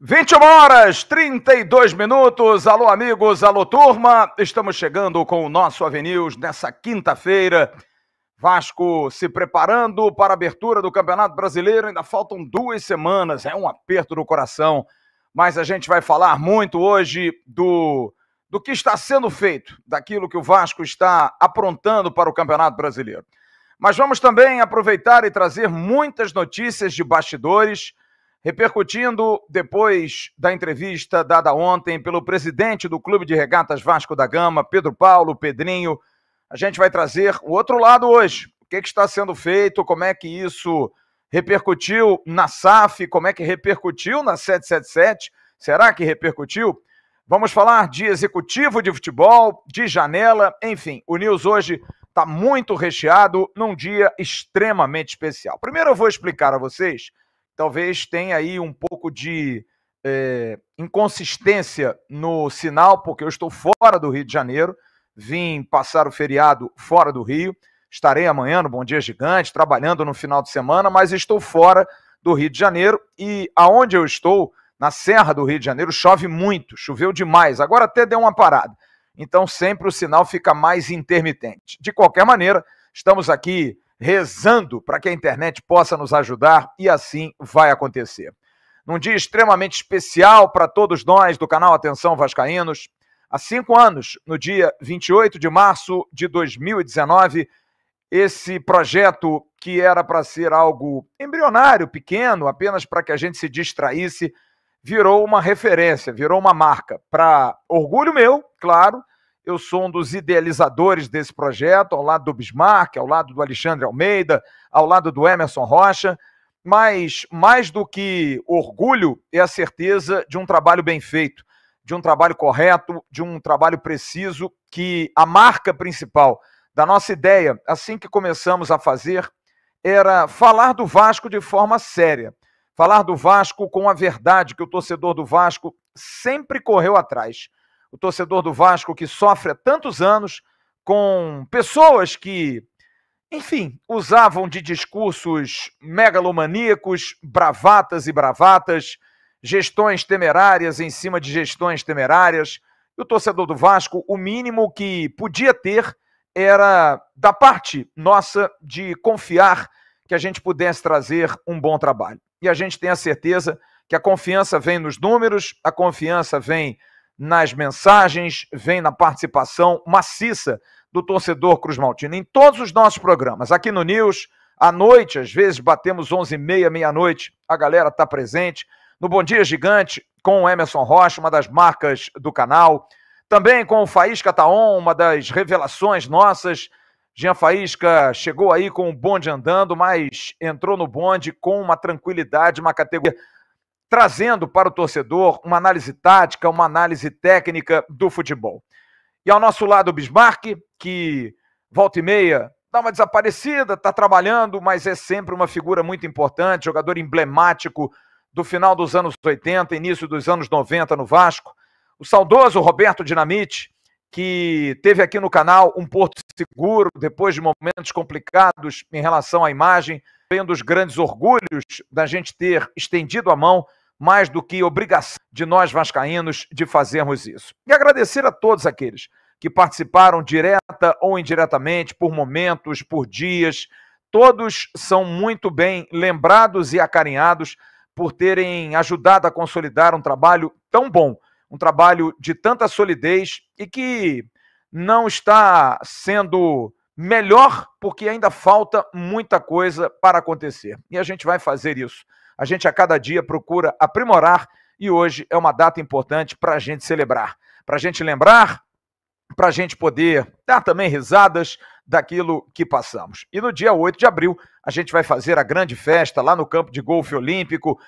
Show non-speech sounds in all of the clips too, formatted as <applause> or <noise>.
21 horas 32 minutos. Alô, amigos, alô, turma. Estamos chegando com o nosso Avenews nessa quinta-feira. Vasco se preparando para a abertura do Campeonato Brasileiro. Ainda faltam duas semanas, é um aperto no coração. Mas a gente vai falar muito hoje do do que está sendo feito, daquilo que o Vasco está aprontando para o Campeonato Brasileiro. Mas vamos também aproveitar e trazer muitas notícias de bastidores, repercutindo depois da entrevista dada ontem pelo presidente do Clube de Regatas Vasco da Gama, Pedro Paulo, Pedrinho. A gente vai trazer o outro lado hoje. O que, é que está sendo feito? Como é que isso repercutiu na SAF? Como é que repercutiu na 777? Será que repercutiu? Vamos falar de executivo de futebol, de janela, enfim, o News hoje está muito recheado num dia extremamente especial. Primeiro eu vou explicar a vocês, talvez tenha aí um pouco de é, inconsistência no sinal, porque eu estou fora do Rio de Janeiro, vim passar o feriado fora do Rio, estarei amanhã no Bom Dia Gigante, trabalhando no final de semana, mas estou fora do Rio de Janeiro e aonde eu estou na Serra do Rio de Janeiro chove muito, choveu demais, agora até deu uma parada. Então sempre o sinal fica mais intermitente. De qualquer maneira, estamos aqui rezando para que a internet possa nos ajudar e assim vai acontecer. Num dia extremamente especial para todos nós do canal Atenção Vascaínos, há cinco anos, no dia 28 de março de 2019, esse projeto que era para ser algo embrionário, pequeno, apenas para que a gente se distraísse, virou uma referência, virou uma marca. Para orgulho meu, claro, eu sou um dos idealizadores desse projeto, ao lado do Bismarck, ao lado do Alexandre Almeida, ao lado do Emerson Rocha, mas mais do que orgulho é a certeza de um trabalho bem feito, de um trabalho correto, de um trabalho preciso, que a marca principal da nossa ideia, assim que começamos a fazer, era falar do Vasco de forma séria Falar do Vasco com a verdade que o torcedor do Vasco sempre correu atrás. O torcedor do Vasco que sofre há tantos anos com pessoas que, enfim, usavam de discursos megalomaníacos, bravatas e bravatas, gestões temerárias em cima de gestões temerárias. E o torcedor do Vasco, o mínimo que podia ter era da parte nossa de confiar que a gente pudesse trazer um bom trabalho e a gente tem a certeza que a confiança vem nos números, a confiança vem nas mensagens, vem na participação maciça do torcedor Cruz Maltino. Em todos os nossos programas, aqui no News, à noite, às vezes batemos 11h30, meia-noite, a galera está presente. No Bom Dia Gigante, com o Emerson Rocha, uma das marcas do canal. Também com o Faís Cataon, uma das revelações nossas Jean Faísca chegou aí com o bonde andando, mas entrou no bonde com uma tranquilidade, uma categoria, trazendo para o torcedor uma análise tática, uma análise técnica do futebol. E ao nosso lado o Bismarck, que volta e meia dá uma desaparecida, está trabalhando, mas é sempre uma figura muito importante, jogador emblemático do final dos anos 80, início dos anos 90 no Vasco. O saudoso Roberto Dinamite, que teve aqui no canal um porto seguro depois de momentos complicados em relação à imagem. Foi um dos grandes orgulhos da gente ter estendido a mão, mais do que obrigação de nós vascaínos de fazermos isso. E agradecer a todos aqueles que participaram direta ou indiretamente, por momentos, por dias. Todos são muito bem lembrados e acarinhados por terem ajudado a consolidar um trabalho tão bom um trabalho de tanta solidez e que não está sendo melhor porque ainda falta muita coisa para acontecer. E a gente vai fazer isso. A gente a cada dia procura aprimorar e hoje é uma data importante para a gente celebrar, para a gente lembrar, para a gente poder dar também risadas daquilo que passamos. E no dia 8 de abril, a gente vai fazer a grande festa lá no campo de golfe olímpico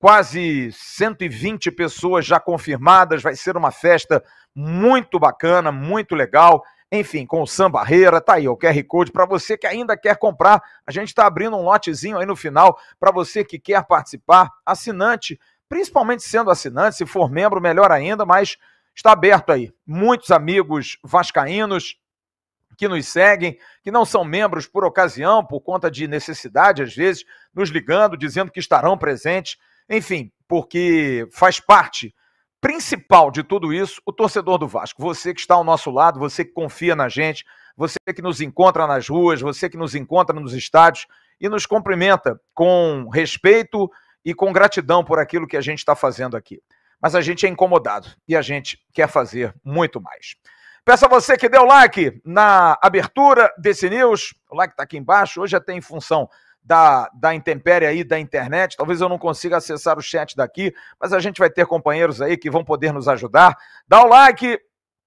quase 120 pessoas já confirmadas. Vai ser uma festa muito bacana, muito legal. Enfim, com o Sam Barreira, tá aí o QR Code para você que ainda quer comprar. A gente está abrindo um lotezinho aí no final para você que quer participar, assinante, principalmente sendo assinante, se for membro, melhor ainda, mas está aberto aí. Muitos amigos vascaínos que nos seguem, que não são membros por ocasião, por conta de necessidade, às vezes, nos ligando, dizendo que estarão presentes enfim, porque faz parte principal de tudo isso o torcedor do Vasco. Você que está ao nosso lado, você que confia na gente, você que nos encontra nas ruas, você que nos encontra nos estádios e nos cumprimenta com respeito e com gratidão por aquilo que a gente está fazendo aqui. Mas a gente é incomodado e a gente quer fazer muito mais. Peço a você que deu like na abertura desse news, o like está aqui embaixo, hoje até em função da, da intempérie aí da internet. Talvez eu não consiga acessar o chat daqui, mas a gente vai ter companheiros aí que vão poder nos ajudar. Dá o like,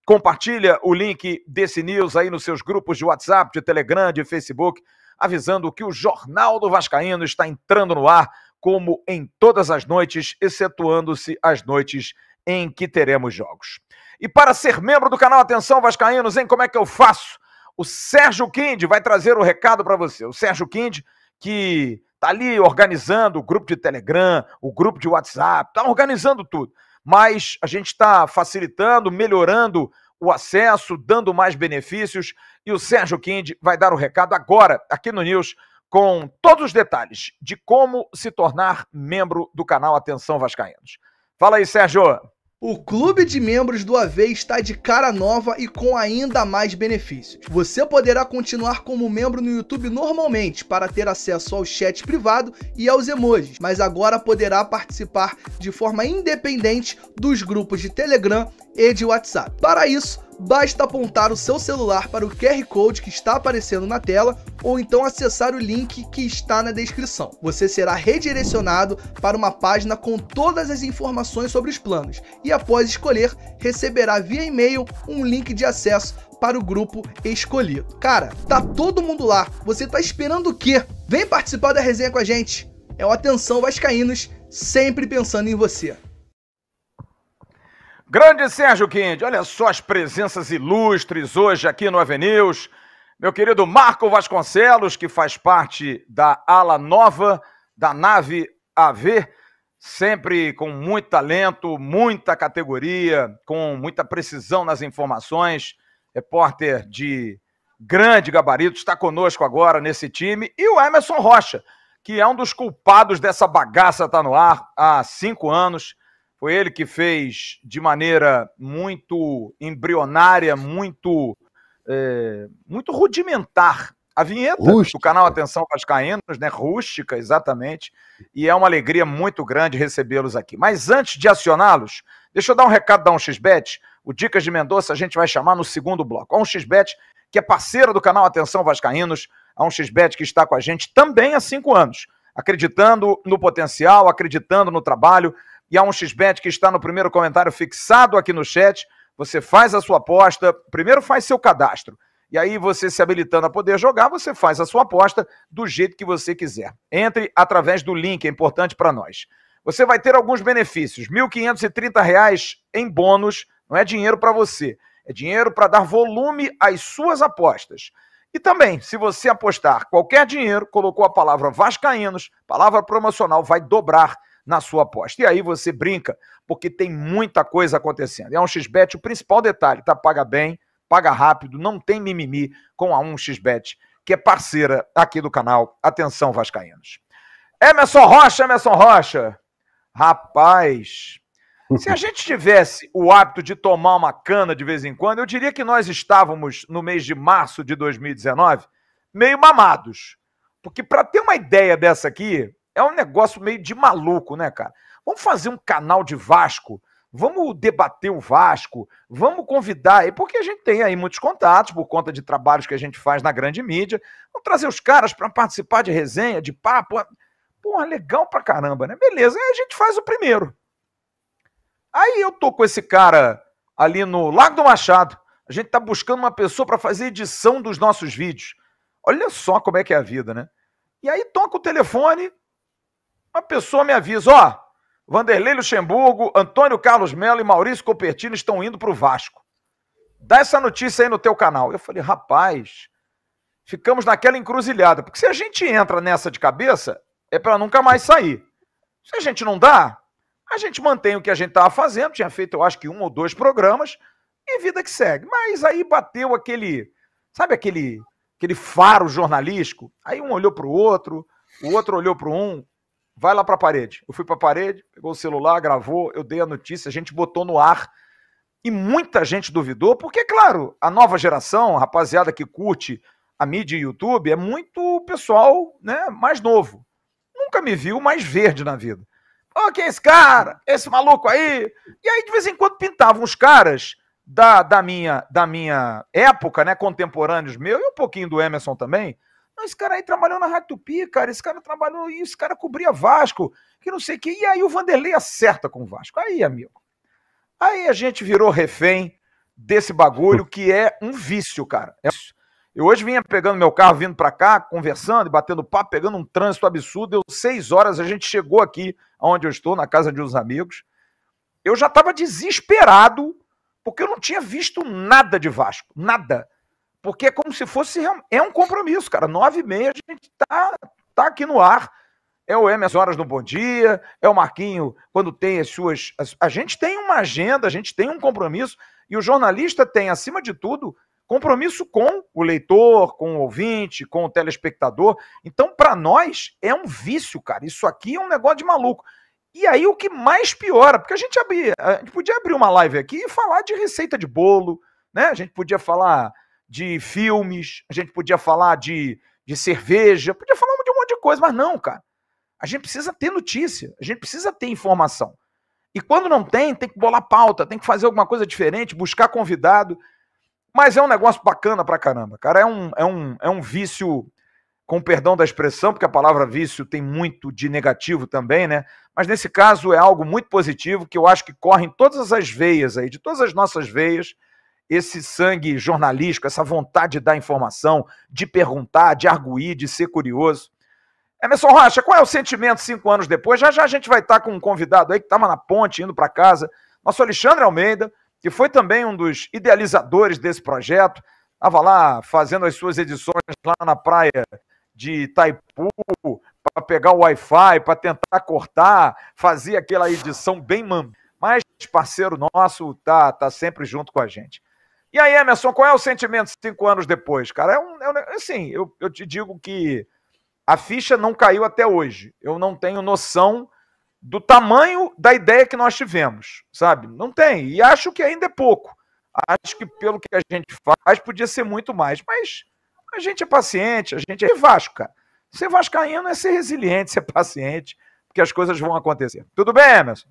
compartilha o link desse news aí nos seus grupos de WhatsApp, de Telegram, de Facebook, avisando que o Jornal do Vascaíno está entrando no ar, como em todas as noites, excetuando-se as noites em que teremos jogos. E para ser membro do canal Atenção Vascaínos, hein, como é que eu faço? O Sérgio Kind vai trazer o recado para você. O Sérgio Kind que está ali organizando o grupo de Telegram, o grupo de WhatsApp, está organizando tudo. Mas a gente está facilitando, melhorando o acesso, dando mais benefícios. E o Sérgio Kind vai dar o recado agora, aqui no News, com todos os detalhes de como se tornar membro do canal Atenção Vascaínos. Fala aí, Sérgio. O clube de membros do AV está de cara nova e com ainda mais benefícios. Você poderá continuar como membro no YouTube normalmente para ter acesso ao chat privado e aos emojis, mas agora poderá participar de forma independente dos grupos de Telegram e de WhatsApp. Para isso, basta apontar o seu celular para o QR Code que está aparecendo na tela ou então acessar o link que está na descrição. Você será redirecionado para uma página com todas as informações sobre os planos e, após escolher, receberá via e-mail um link de acesso para o grupo escolhido. Cara, tá todo mundo lá, você tá esperando o quê? Vem participar da resenha com a gente! É o Atenção Vascaínos, sempre pensando em você. Grande Sérgio Quinde, olha só as presenças ilustres hoje aqui no Avenues. Meu querido Marco Vasconcelos, que faz parte da ala nova da nave AV, sempre com muito talento, muita categoria, com muita precisão nas informações. Repórter de grande gabarito, está conosco agora nesse time. E o Emerson Rocha, que é um dos culpados dessa bagaça, tá no ar há cinco anos foi ele que fez de maneira muito embrionária, muito, é, muito rudimentar a vinheta Rústica. do canal Atenção Vascaínos, né? Rústica, exatamente. E é uma alegria muito grande recebê-los aqui. Mas antes de acioná-los, deixa eu dar um recado da 1xBet. O Dicas de Mendonça a gente vai chamar no segundo bloco. A 1xBet, que é parceira do canal Atenção Vascaínos, a 1xBet que está com a gente também há cinco anos, acreditando no potencial, acreditando no trabalho, e a 1xBet que está no primeiro comentário fixado aqui no chat. Você faz a sua aposta, primeiro faz seu cadastro. E aí, você se habilitando a poder jogar, você faz a sua aposta do jeito que você quiser. Entre através do link, é importante para nós. Você vai ter alguns benefícios: R$ 1.530 em bônus, não é dinheiro para você, é dinheiro para dar volume às suas apostas. E também, se você apostar qualquer dinheiro, colocou a palavra Vascaínos, palavra promocional, vai dobrar na sua aposta. E aí você brinca, porque tem muita coisa acontecendo. É um xbet, o principal detalhe, tá? Paga bem, paga rápido, não tem mimimi com a 1xbet, que é parceira aqui do canal. Atenção, vascaínos. Emerson Rocha, Emerson Rocha. Rapaz, se a <laughs> gente tivesse o hábito de tomar uma cana de vez em quando, eu diria que nós estávamos no mês de março de 2019 meio mamados. Porque para ter uma ideia dessa aqui, é um negócio meio de maluco, né, cara? Vamos fazer um canal de Vasco, vamos debater o Vasco, vamos convidar, porque a gente tem aí muitos contatos por conta de trabalhos que a gente faz na grande mídia. Vamos trazer os caras para participar de resenha, de papo. Porra, legal pra caramba, né? Beleza, aí a gente faz o primeiro. Aí eu tô com esse cara ali no Lago do Machado. A gente tá buscando uma pessoa para fazer edição dos nossos vídeos. Olha só como é que é a vida, né? E aí toca o telefone, uma pessoa me avisa, ó, Vanderlei Luxemburgo, Antônio Carlos Melo e Maurício Copertino estão indo para o Vasco. Dá essa notícia aí no teu canal. Eu falei, rapaz, ficamos naquela encruzilhada. Porque se a gente entra nessa de cabeça, é para nunca mais sair. Se a gente não dá, a gente mantém o que a gente estava fazendo. Tinha feito, eu acho que um ou dois programas. E vida que segue. Mas aí bateu aquele, sabe aquele, aquele faro jornalístico? Aí um olhou para o outro, o outro olhou para um, vai lá para a parede. Eu fui para a parede, pegou o celular, gravou, eu dei a notícia, a gente botou no ar. E muita gente duvidou, porque, claro, a nova geração, a rapaziada que curte a mídia e YouTube, é muito pessoal né, mais novo. Nunca me viu mais verde na vida. Ó, oh, quem é esse cara? Esse maluco aí? E aí, de vez em quando, pintavam os caras da, da, minha, da minha época, né, contemporâneos meus, e um pouquinho do Emerson também, não, esse cara aí trabalhou na Rádio Tupi, cara. Esse cara trabalhou e esse cara cobria Vasco, que não sei o quê. E aí o Vanderlei acerta com o Vasco. Aí, amigo. Aí a gente virou refém desse bagulho que é um vício, cara. É Eu hoje vinha pegando meu carro, vindo para cá, conversando e batendo papo, pegando um trânsito absurdo. Eu, seis horas, a gente chegou aqui, onde eu estou, na casa de uns amigos. Eu já estava desesperado, porque eu não tinha visto nada de Vasco, nada. Porque é como se fosse. É um compromisso, cara. Nove e meia a gente tá, tá aqui no ar. É o Emerson Horas do Bom Dia, é o Marquinho quando tem as suas. As, a gente tem uma agenda, a gente tem um compromisso, e o jornalista tem, acima de tudo, compromisso com o leitor, com o ouvinte, com o telespectador. Então, para nós, é um vício, cara. Isso aqui é um negócio de maluco. E aí o que mais piora, porque a gente abria, a gente podia abrir uma live aqui e falar de receita de bolo, né? A gente podia falar de filmes, a gente podia falar de, de cerveja, podia falar de um monte de coisa, mas não, cara. A gente precisa ter notícia, a gente precisa ter informação. E quando não tem, tem que bolar pauta, tem que fazer alguma coisa diferente, buscar convidado. Mas é um negócio bacana pra caramba, cara. É um, é um, é um vício, com perdão da expressão, porque a palavra vício tem muito de negativo também, né? Mas nesse caso é algo muito positivo que eu acho que corre em todas as veias aí, de todas as nossas veias esse sangue jornalístico, essa vontade de dar informação, de perguntar, de arguir, de ser curioso. Emerson Rocha, qual é o sentimento cinco anos depois? Já já a gente vai estar com um convidado aí que estava na ponte, indo para casa, nosso Alexandre Almeida, que foi também um dos idealizadores desse projeto, estava lá fazendo as suas edições lá na praia de Itaipu, para pegar o Wi-Fi, para tentar cortar, fazia aquela edição bem mam. Mas parceiro nosso tá, tá sempre junto com a gente. E aí, Emerson, qual é o sentimento cinco anos depois? Cara, é um. É um assim, eu, eu te digo que a ficha não caiu até hoje. Eu não tenho noção do tamanho da ideia que nós tivemos, sabe? Não tem. E acho que ainda é pouco. Acho que pelo que a gente faz, podia ser muito mais. Mas a gente é paciente, a gente é Vasco, cara. Ser vascaíno é ser resiliente, <laughs> ser paciente, porque as coisas vão acontecer. Tudo bem, Emerson?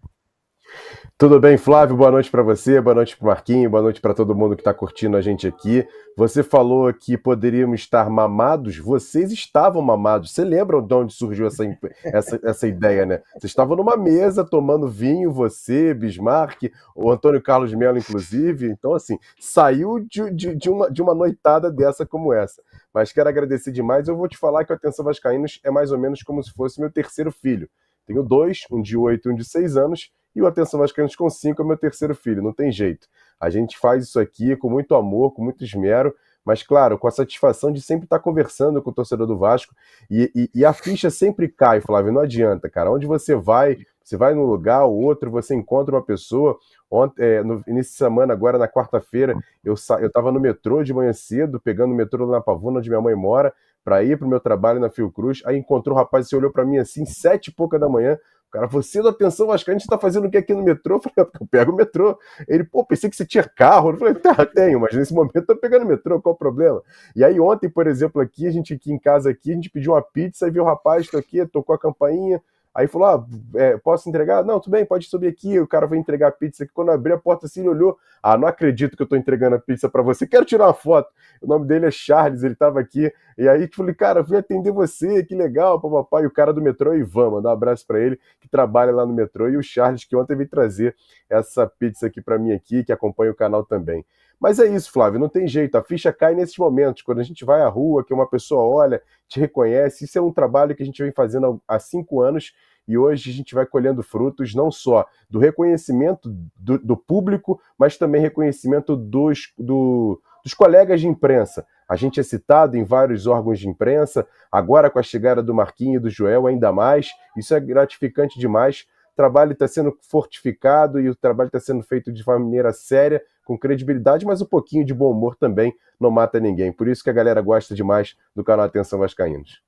Tudo bem, Flávio? Boa noite para você, boa noite para o Marquinho, boa noite para todo mundo que está curtindo a gente aqui. Você falou que poderíamos estar mamados, vocês estavam mamados. Você lembra de onde surgiu essa, essa, essa ideia, né? Vocês estavam numa mesa tomando vinho, você, Bismarck, o Antônio Carlos Melo, inclusive. Então, assim, saiu de, de, de, uma, de uma noitada dessa como essa. Mas quero agradecer demais. Eu vou te falar que o Atenção Vascaínos é mais ou menos como se fosse meu terceiro filho. Tenho dois, um de oito e um de seis anos e o Atenção Vascaínos com 5 é meu terceiro filho, não tem jeito. A gente faz isso aqui com muito amor, com muito esmero, mas claro, com a satisfação de sempre estar conversando com o torcedor do Vasco. E, e, e a ficha sempre cai, Flávio, não adianta, cara. Onde você vai, você vai num lugar ou outro, você encontra uma pessoa. Ontem, é, no semana, agora na quarta-feira, eu estava no metrô de manhã cedo, pegando o metrô lá na Pavuna, onde minha mãe mora, para ir para o meu trabalho na Fiocruz. Aí encontrou o um rapaz, você olhou para mim assim, sete e pouca da manhã, cara, você da a vascaína está fazendo o que aqui no metrô? Eu falei, ah, eu pego o metrô. Ele, pô, pensei que você tinha carro. Eu falei, tá, tenho, mas nesse momento eu tô pegando o metrô, qual o problema? E aí ontem, por exemplo, aqui, a gente aqui em casa aqui, a gente pediu uma pizza e viu o rapaz, tô aqui, tocou a campainha, Aí falou: ah, é, posso entregar? Não, tudo bem, pode subir aqui. O cara vai entregar a pizza. Que quando abri a porta assim, ele olhou: ah, não acredito que eu tô entregando a pizza para você, quero tirar uma foto. O nome dele é Charles, ele tava aqui. E aí tipo, falei: cara, eu vim atender você, que legal, papai. E o cara do metrô Ivan, mandar um abraço para ele, que trabalha lá no metrô. E o Charles, que ontem veio trazer essa pizza aqui para mim, aqui, que acompanha o canal também. Mas é isso, Flávio, não tem jeito. A ficha cai nesses momentos, quando a gente vai à rua, que uma pessoa olha, te reconhece. Isso é um trabalho que a gente vem fazendo há cinco anos e hoje a gente vai colhendo frutos não só do reconhecimento do, do público, mas também reconhecimento dos, do, dos colegas de imprensa. A gente é citado em vários órgãos de imprensa, agora com a chegada do Marquinho e do Joel, ainda mais. Isso é gratificante demais. O trabalho está sendo fortificado e o trabalho está sendo feito de maneira séria com credibilidade, mas um pouquinho de bom humor também não mata ninguém. Por isso que a galera gosta demais do canal Atenção Vascaínos.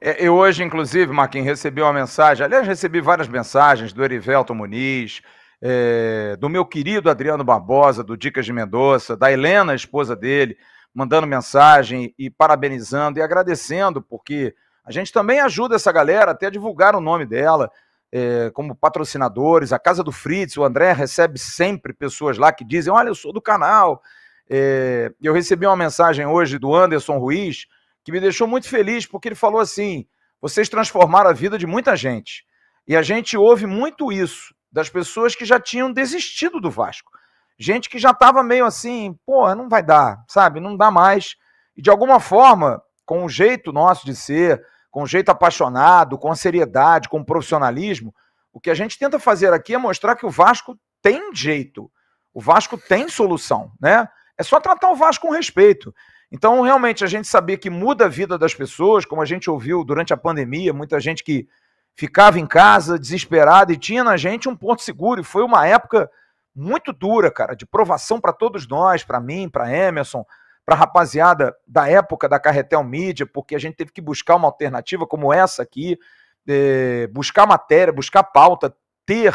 É, eu hoje, inclusive, Marquinhos, recebi uma mensagem. Aliás, recebi várias mensagens do Erivelto Muniz, é, do meu querido Adriano Barbosa, do Dicas de Mendonça, da Helena, esposa dele, mandando mensagem e parabenizando e agradecendo, porque a gente também ajuda essa galera até a divulgar o nome dela, é, como patrocinadores, a Casa do Fritz, o André recebe sempre pessoas lá que dizem: Olha, eu sou do canal. É, eu recebi uma mensagem hoje do Anderson Ruiz que me deixou muito feliz, porque ele falou assim: Vocês transformaram a vida de muita gente. E a gente ouve muito isso das pessoas que já tinham desistido do Vasco. Gente que já estava meio assim, pô, não vai dar, sabe? Não dá mais. E de alguma forma, com o jeito nosso de ser, com jeito apaixonado, com seriedade, com profissionalismo. O que a gente tenta fazer aqui é mostrar que o Vasco tem jeito, o Vasco tem solução, né? É só tratar o Vasco com respeito. Então, realmente, a gente saber que muda a vida das pessoas, como a gente ouviu durante a pandemia, muita gente que ficava em casa desesperada e tinha na gente um ponto seguro. E foi uma época muito dura, cara, de provação para todos nós, para mim, para Emerson, para a rapaziada da época da Carretel Mídia, porque a gente teve que buscar uma alternativa como essa aqui, é, buscar matéria, buscar pauta, ter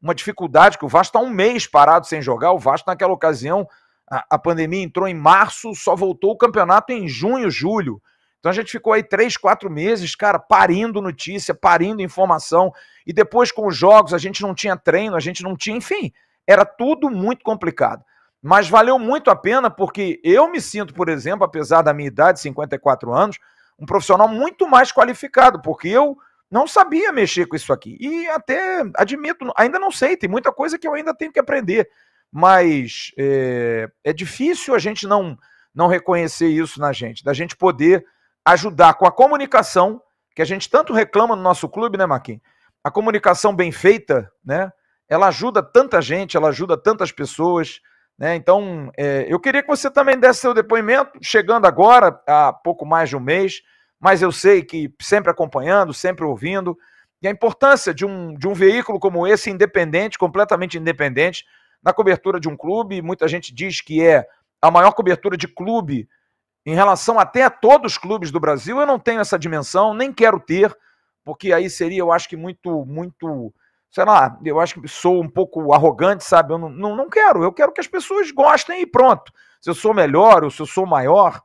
uma dificuldade, que o Vasco está um mês parado sem jogar, o Vasco naquela ocasião, a, a pandemia entrou em março, só voltou o campeonato em junho, julho. Então a gente ficou aí três, quatro meses, cara, parindo notícia, parindo informação. E depois com os jogos, a gente não tinha treino, a gente não tinha, enfim, era tudo muito complicado. Mas valeu muito a pena porque eu me sinto, por exemplo, apesar da minha idade, 54 anos, um profissional muito mais qualificado, porque eu não sabia mexer com isso aqui. E até admito, ainda não sei, tem muita coisa que eu ainda tenho que aprender. Mas é, é difícil a gente não, não reconhecer isso na gente, da gente poder ajudar com a comunicação, que a gente tanto reclama no nosso clube, né, Marquinhos? A comunicação bem feita, né? Ela ajuda tanta gente, ela ajuda tantas pessoas. Né? Então, é, eu queria que você também desse seu depoimento, chegando agora, há pouco mais de um mês, mas eu sei que sempre acompanhando, sempre ouvindo, e a importância de um, de um veículo como esse, independente, completamente independente, na cobertura de um clube. Muita gente diz que é a maior cobertura de clube em relação até a todos os clubes do Brasil. Eu não tenho essa dimensão, nem quero ter, porque aí seria, eu acho que, muito, muito sei lá, eu acho que sou um pouco arrogante, sabe? Eu não, não, não quero, eu quero que as pessoas gostem e pronto. Se eu sou melhor ou se eu sou maior,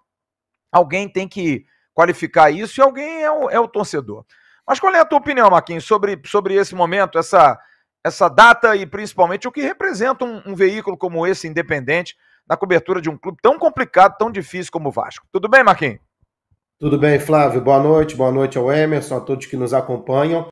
alguém tem que qualificar isso e alguém é o, é o torcedor. Mas qual é a tua opinião, Marquinhos, sobre, sobre esse momento, essa, essa data e principalmente o que representa um, um veículo como esse, independente, na cobertura de um clube tão complicado, tão difícil como o Vasco? Tudo bem, Marquinhos? Tudo bem, Flávio? Boa noite, boa noite ao Emerson, a todos que nos acompanham.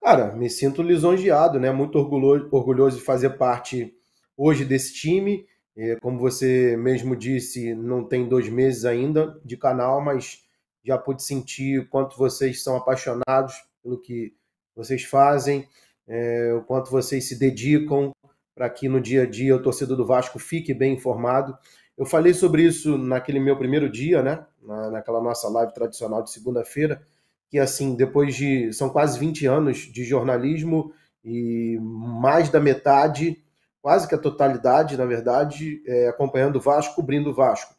Cara, me sinto lisonjeado, né? Muito orgulhoso, orgulhoso de fazer parte hoje desse time. É, como você mesmo disse, não tem dois meses ainda de canal, mas já pude sentir o quanto vocês são apaixonados pelo que vocês fazem, é, o quanto vocês se dedicam para que no dia a dia o torcedor do Vasco fique bem informado. Eu falei sobre isso naquele meu primeiro dia, né? naquela nossa live tradicional de segunda-feira, que, assim, depois de. São quase 20 anos de jornalismo e mais da metade, quase que a totalidade, na verdade, é, acompanhando o Vasco, cobrindo o Vasco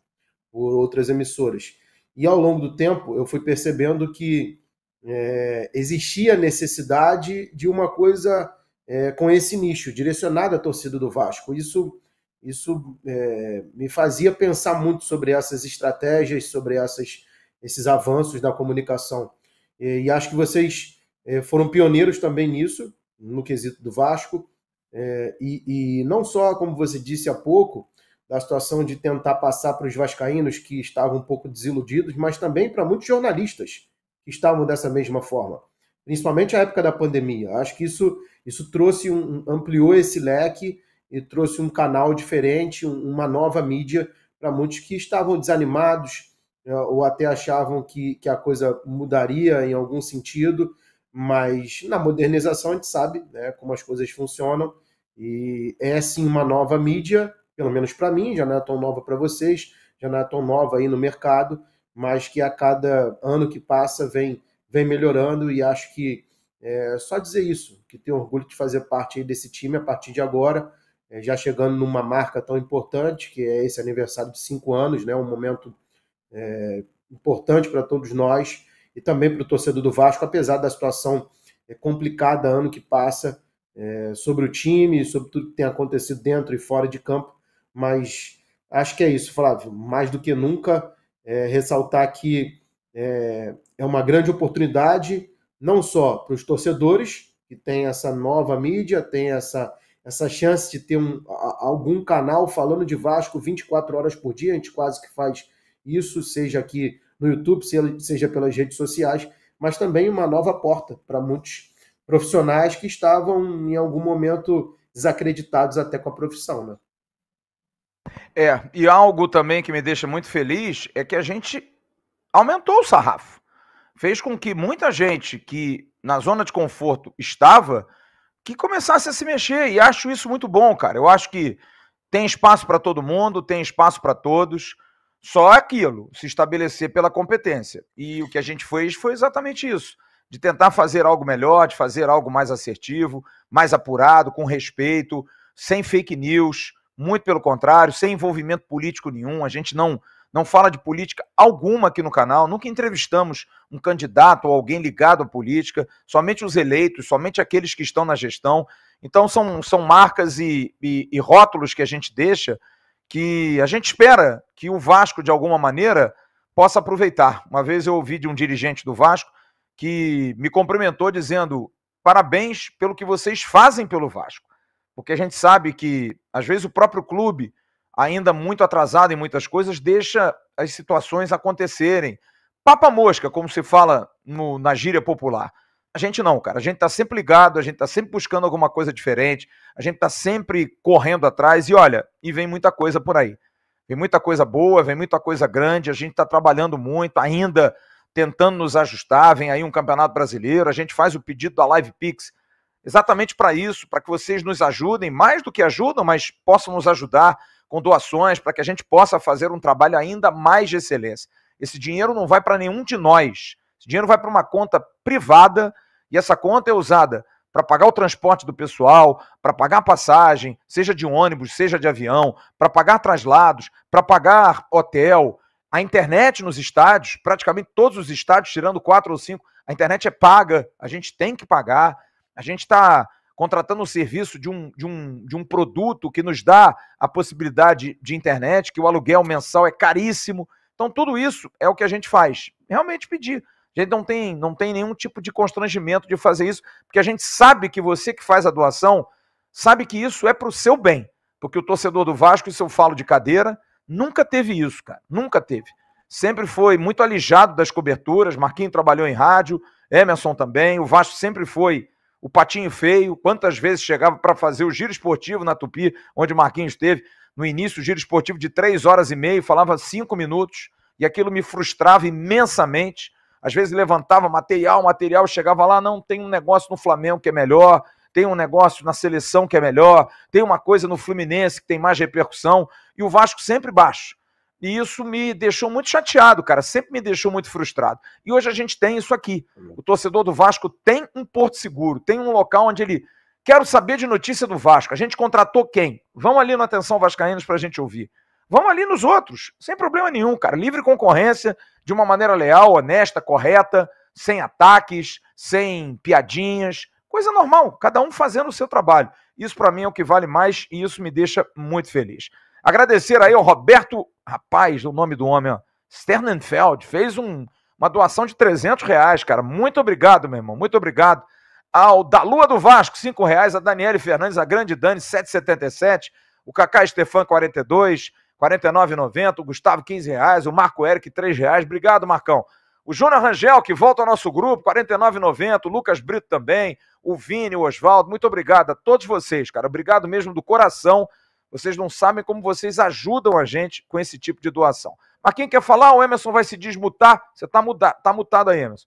por outras emissoras. E ao longo do tempo, eu fui percebendo que é, existia necessidade de uma coisa é, com esse nicho, direcionada à torcida do Vasco. Isso, isso é, me fazia pensar muito sobre essas estratégias, sobre essas, esses avanços da comunicação e acho que vocês eh, foram pioneiros também nisso, no quesito do Vasco. É, e, não só, como você disse há pouco, da situação de tentar passar para os vascaínos que estavam um pouco desiludidos, mas também para muitos jornalistas que estavam dessa mesma forma, principalmente a época da pandemia. Acho que isso isso trouxe um ampliou esse leque e trouxe um canal diferente, uma nova mídia para muitos que estavam desanimados, é, ou até achavam que, que a coisa mudaria em algum sentido, mas na modernização a gente sabe né, como as coisas funcionam e é sim uma nova mídia, pelo menos para mim, já não é tão nova para vocês, já não é tão nova aí no mercado, mas que a cada ano que passa vem, vem melhorando e acho que é só dizer isso, que tenho orgulho de fazer parte desse time a partir de agora, é, já chegando numa marca tão importante que é esse aniversário de cinco anos, né, um momento é, importante para todos nós e também para o torcedor do Vasco, apesar da situação é, complicada ano que passa é, sobre o time, sobre tudo que tem acontecido dentro e fora de campo. Mas acho que é isso, Flávio. Mais do que nunca, é, ressaltar que é, é uma grande oportunidade, não só para os torcedores, que tem essa nova mídia, tem essa, essa chance de ter um, algum canal falando de Vasco 24 horas por dia, a gente quase que faz isso seja aqui no YouTube, seja pelas redes sociais, mas também uma nova porta para muitos profissionais que estavam em algum momento desacreditados até com a profissão, né? É, e algo também que me deixa muito feliz é que a gente aumentou o sarrafo. Fez com que muita gente que na zona de conforto estava, que começasse a se mexer, e acho isso muito bom, cara. Eu acho que tem espaço para todo mundo, tem espaço para todos. Só aquilo, se estabelecer pela competência. E o que a gente fez foi exatamente isso de tentar fazer algo melhor, de fazer algo mais assertivo, mais apurado, com respeito, sem fake news, muito pelo contrário, sem envolvimento político nenhum. A gente não não fala de política alguma aqui no canal, nunca entrevistamos um candidato ou alguém ligado à política, somente os eleitos, somente aqueles que estão na gestão. Então, são, são marcas e, e, e rótulos que a gente deixa que a gente espera que o Vasco, de alguma maneira, possa aproveitar. Uma vez eu ouvi de um dirigente do Vasco que me cumprimentou dizendo: parabéns pelo que vocês fazem pelo Vasco. Porque a gente sabe que, às vezes, o próprio clube, ainda muito atrasado em muitas coisas, deixa as situações acontecerem. Papa mosca, como se fala no, na gíria popular. A gente não, cara. A gente está sempre ligado, a gente está sempre buscando alguma coisa diferente, a gente está sempre correndo atrás e olha, e vem muita coisa por aí. Vem muita coisa boa, vem muita coisa grande, a gente está trabalhando muito ainda, tentando nos ajustar. Vem aí um campeonato brasileiro, a gente faz o pedido da Live Pix exatamente para isso, para que vocês nos ajudem, mais do que ajudam, mas possam nos ajudar com doações, para que a gente possa fazer um trabalho ainda mais de excelência. Esse dinheiro não vai para nenhum de nós. Esse dinheiro vai para uma conta privada e essa conta é usada para pagar o transporte do pessoal, para pagar a passagem, seja de ônibus, seja de avião, para pagar traslados, para pagar hotel, a internet nos estádios, praticamente todos os estádios, tirando quatro ou cinco, a internet é paga, a gente tem que pagar, a gente está contratando o um serviço de um, de, um, de um produto que nos dá a possibilidade de internet, que o aluguel mensal é caríssimo. Então, tudo isso é o que a gente faz. Realmente pedir a gente não tem, não tem nenhum tipo de constrangimento de fazer isso, porque a gente sabe que você que faz a doação sabe que isso é para o seu bem. Porque o torcedor do Vasco, isso eu falo de cadeira, nunca teve isso, cara. Nunca teve. Sempre foi muito alijado das coberturas. Marquinhos trabalhou em rádio, Emerson também. O Vasco sempre foi o patinho feio. Quantas vezes chegava para fazer o giro esportivo na Tupi, onde Marquinhos esteve. No início, o giro esportivo de três horas e meia, falava cinco minutos. E aquilo me frustrava imensamente às vezes levantava material, material, chegava lá, não, tem um negócio no Flamengo que é melhor, tem um negócio na seleção que é melhor, tem uma coisa no Fluminense que tem mais repercussão, e o Vasco sempre baixo. E isso me deixou muito chateado, cara, sempre me deixou muito frustrado. E hoje a gente tem isso aqui. O torcedor do Vasco tem um porto seguro, tem um local onde ele Quero saber de notícia do Vasco. A gente contratou quem? Vão ali no Atenção Vascaínos para a gente ouvir. Vamos ali nos outros, sem problema nenhum, cara. Livre concorrência, de uma maneira leal, honesta, correta, sem ataques, sem piadinhas, coisa normal, cada um fazendo o seu trabalho. Isso para mim é o que vale mais e isso me deixa muito feliz. Agradecer aí ao Roberto, rapaz, o nome do homem, ó, Sternenfeld, fez um, uma doação de 300 reais, cara. Muito obrigado, meu irmão, muito obrigado. Ao da Lua do Vasco, 5 reais. A Daniele Fernandes, a Grande Dani, 7,77. O Cacá Estefan, 42. 49,90. O Gustavo, 15 reais. O Marco Eric, 3 reais. Obrigado, Marcão. O Júnior Rangel, que volta ao nosso grupo, 49,90. O Lucas Brito também. O Vini, o Oswaldo. Muito obrigado a todos vocês, cara. Obrigado mesmo do coração. Vocês não sabem como vocês ajudam a gente com esse tipo de doação. Mas quem quer falar, o Emerson vai se desmutar. Você está tá mutado aí, Emerson.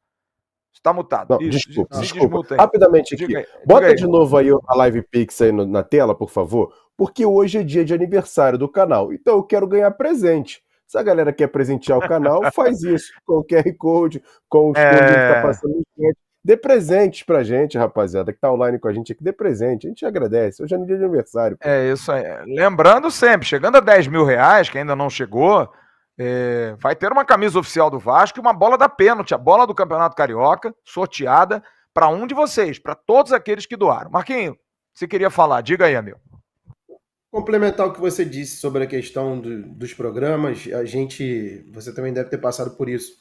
está mutado. Não, desculpa, desculpa. Rapidamente aqui. Aí, Bota de novo aí a Live Pix aí na tela, por favor porque hoje é dia de aniversário do canal. Então eu quero ganhar presente. Se a galera quer presentear o canal, <laughs> faz isso com o QR Code, com o é... que está passando no chat. Dê presentes pra gente, rapaziada, que tá online com a gente aqui. Dê presente, a gente agradece. Hoje é dia de aniversário. Pô. É isso aí. Lembrando sempre, chegando a 10 mil reais, que ainda não chegou, é... vai ter uma camisa oficial do Vasco e uma bola da pênalti, a bola do Campeonato Carioca, sorteada para um de vocês, para todos aqueles que doaram. Marquinho, você queria falar? Diga aí, amigo. Complementar o que você disse sobre a questão do, dos programas, a gente, você também deve ter passado por isso.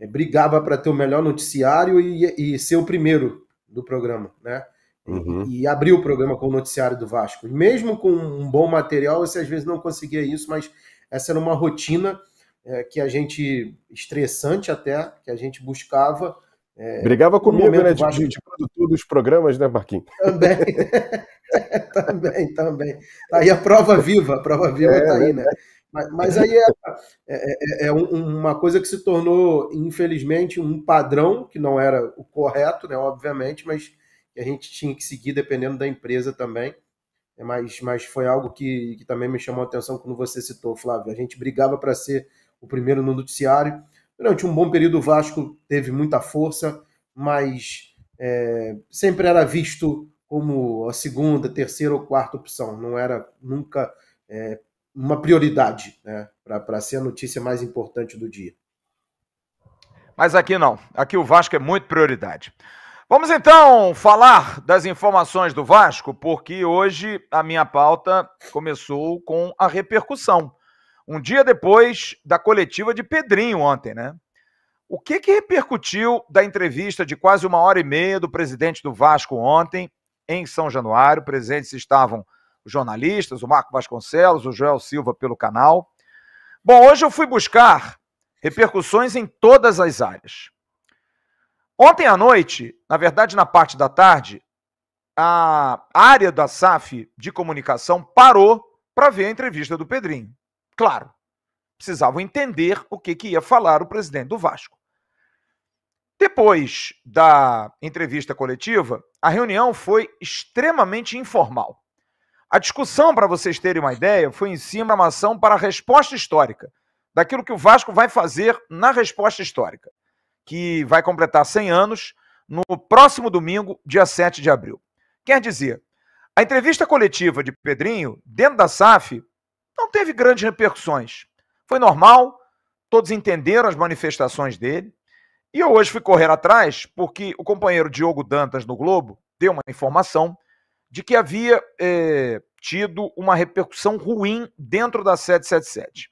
É, brigava para ter o melhor noticiário e, e, ser o primeiro do programa, né? Uhum. E, e abrir o programa com o noticiário do Vasco. mesmo com um bom material, você às vezes não conseguia isso, mas essa era uma rotina é, que a gente, estressante até, que a gente buscava. É, Brigava comigo, né, de, Vasco... de, de produtor dos programas, né, Marquinhos? Também. <laughs> <laughs> também, também. Aí a prova viva, a prova viva está é, tá aí, né? Mas, mas, aí é, é, é, é, é uma coisa que se tornou, infelizmente, um padrão, que não era o correto, né, obviamente, mas a gente tinha que seguir dependendo da empresa também. É, mas, mas foi algo que, que também me chamou a atenção quando você citou, Flávio. A gente brigava para ser o primeiro no noticiário. Durante um bom período, o Vasco teve muita força, mas é, sempre era visto como a segunda, terceira ou quarta opção. Não era nunca é, uma prioridade né, para ser a notícia mais importante do dia. Mas aqui não. Aqui o Vasco é muito prioridade. Vamos então falar das informações do Vasco, porque hoje a minha pauta começou com a repercussão. Um dia depois da coletiva de Pedrinho ontem, né? O que, que repercutiu da entrevista de quase uma hora e meia do presidente do Vasco ontem em São Januário. Presentes estavam os jornalistas, o Marco Vasconcelos, o Joel Silva pelo canal. Bom, hoje eu fui buscar repercussões em todas as áreas. Ontem à noite, na verdade na parte da tarde, a área da SAF de comunicação parou para ver a entrevista do Pedrinho. Claro, precisavam entender o que, que ia falar o presidente do Vasco. Depois da entrevista coletiva, a reunião foi extremamente informal. A discussão, para vocês terem uma ideia, foi em cima de uma ação para a resposta histórica, daquilo que o Vasco vai fazer na resposta histórica, que vai completar 100 anos no próximo domingo, dia 7 de abril. Quer dizer, a entrevista coletiva de Pedrinho, dentro da SAF, não teve grandes repercussões. Foi normal, todos entenderam as manifestações dele. E eu hoje fui correr atrás porque o companheiro Diogo Dantas no Globo deu uma informação de que havia eh, tido uma repercussão ruim dentro da 777.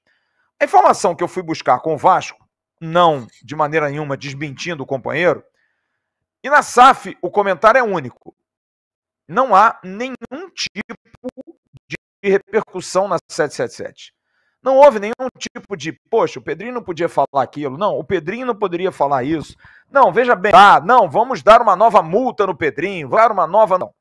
A informação que eu fui buscar com o Vasco, não de maneira nenhuma desmentindo o companheiro, e na SAF o comentário é único. Não há nenhum tipo de repercussão na 777. Não houve nenhum tipo de, poxa, o Pedrinho não podia falar aquilo. Não, o Pedrinho não poderia falar isso. Não, veja bem, ah, não, vamos dar uma nova multa no Pedrinho, vamos dar uma nova. Não.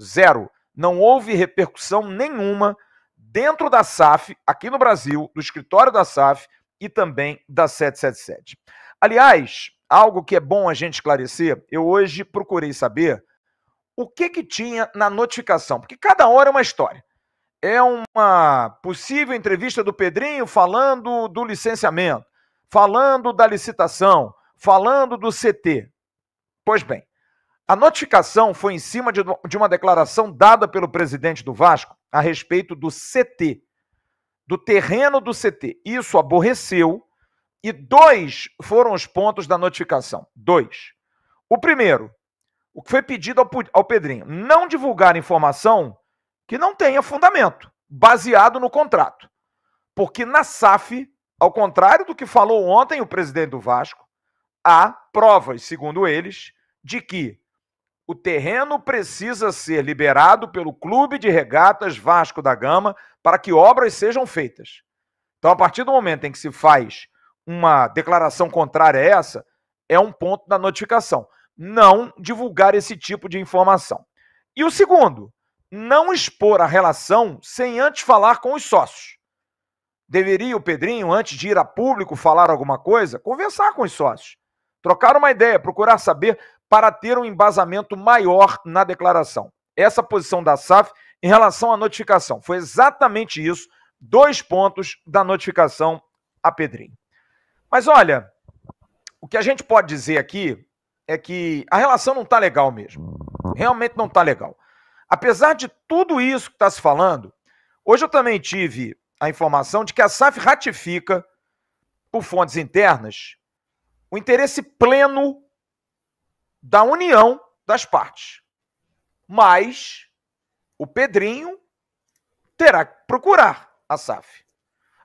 Zero. Não houve repercussão nenhuma dentro da SAF, aqui no Brasil, do escritório da SAF e também da 777. Aliás, algo que é bom a gente esclarecer, eu hoje procurei saber o que que tinha na notificação, porque cada hora é uma história é uma possível entrevista do Pedrinho falando do licenciamento, falando da licitação, falando do CT. Pois bem, a notificação foi em cima de, de uma declaração dada pelo presidente do Vasco a respeito do CT, do terreno do CT. Isso aborreceu e dois foram os pontos da notificação. Dois. O primeiro, o que foi pedido ao, ao Pedrinho, não divulgar informação que não tenha fundamento baseado no contrato. Porque na SAF, ao contrário do que falou ontem o presidente do Vasco, há provas, segundo eles, de que o terreno precisa ser liberado pelo Clube de Regatas Vasco da Gama para que obras sejam feitas. Então, a partir do momento em que se faz uma declaração contrária a essa, é um ponto da notificação. Não divulgar esse tipo de informação. E o segundo, não expor a relação sem antes falar com os sócios. Deveria o Pedrinho, antes de ir a público falar alguma coisa, conversar com os sócios, trocar uma ideia, procurar saber para ter um embasamento maior na declaração. Essa posição da SAF em relação à notificação. Foi exatamente isso, dois pontos da notificação a Pedrinho. Mas olha, o que a gente pode dizer aqui é que a relação não está legal mesmo. Realmente não está legal. Apesar de tudo isso que está se falando, hoje eu também tive a informação de que a SAF ratifica, por fontes internas, o interesse pleno da união das partes. Mas o Pedrinho terá que procurar a SAF.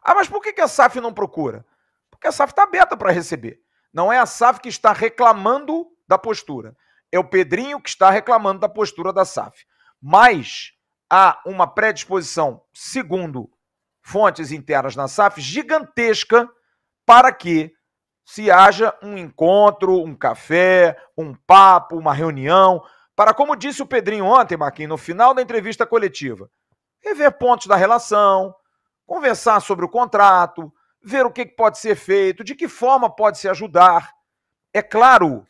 Ah, mas por que a SAF não procura? Porque a SAF está aberta para receber. Não é a SAF que está reclamando da postura. É o Pedrinho que está reclamando da postura da SAF mas há uma predisposição, segundo fontes internas na SAF, gigantesca para que se haja um encontro, um café, um papo, uma reunião, para, como disse o Pedrinho ontem, Marquinhos, no final da entrevista coletiva, rever pontos da relação, conversar sobre o contrato, ver o que pode ser feito, de que forma pode se ajudar. É claro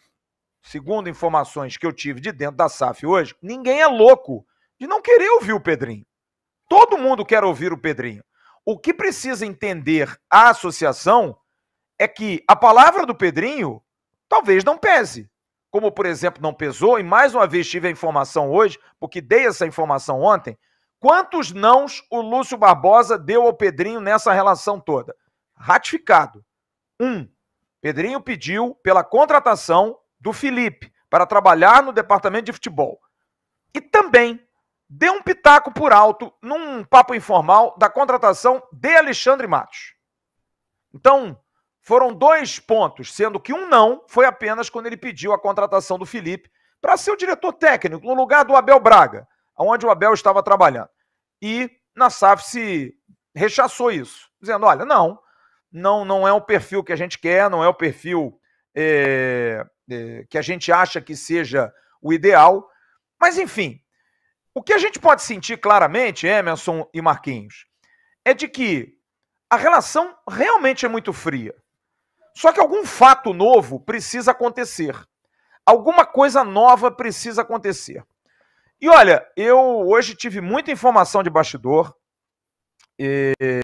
segundo informações que eu tive de dentro da SAF hoje, ninguém é louco de não querer ouvir o Pedrinho. Todo mundo quer ouvir o Pedrinho. O que precisa entender a associação é que a palavra do Pedrinho talvez não pese. Como, por exemplo, não pesou, e mais uma vez tive a informação hoje, porque dei essa informação ontem, quantos nãos o Lúcio Barbosa deu ao Pedrinho nessa relação toda? Ratificado. Um, Pedrinho pediu pela contratação do Felipe para trabalhar no departamento de futebol. E também deu um pitaco por alto, num papo informal, da contratação de Alexandre Matos. Então, foram dois pontos, sendo que um não foi apenas quando ele pediu a contratação do Felipe para ser o diretor técnico, no lugar do Abel Braga, onde o Abel estava trabalhando. E na SAF se rechaçou isso, dizendo: olha, não, não, não é o perfil que a gente quer, não é o perfil é, é, que a gente acha que seja o ideal. Mas, enfim, o que a gente pode sentir claramente, Emerson e Marquinhos, é de que a relação realmente é muito fria. Só que algum fato novo precisa acontecer. Alguma coisa nova precisa acontecer. E olha, eu hoje tive muita informação de bastidor é,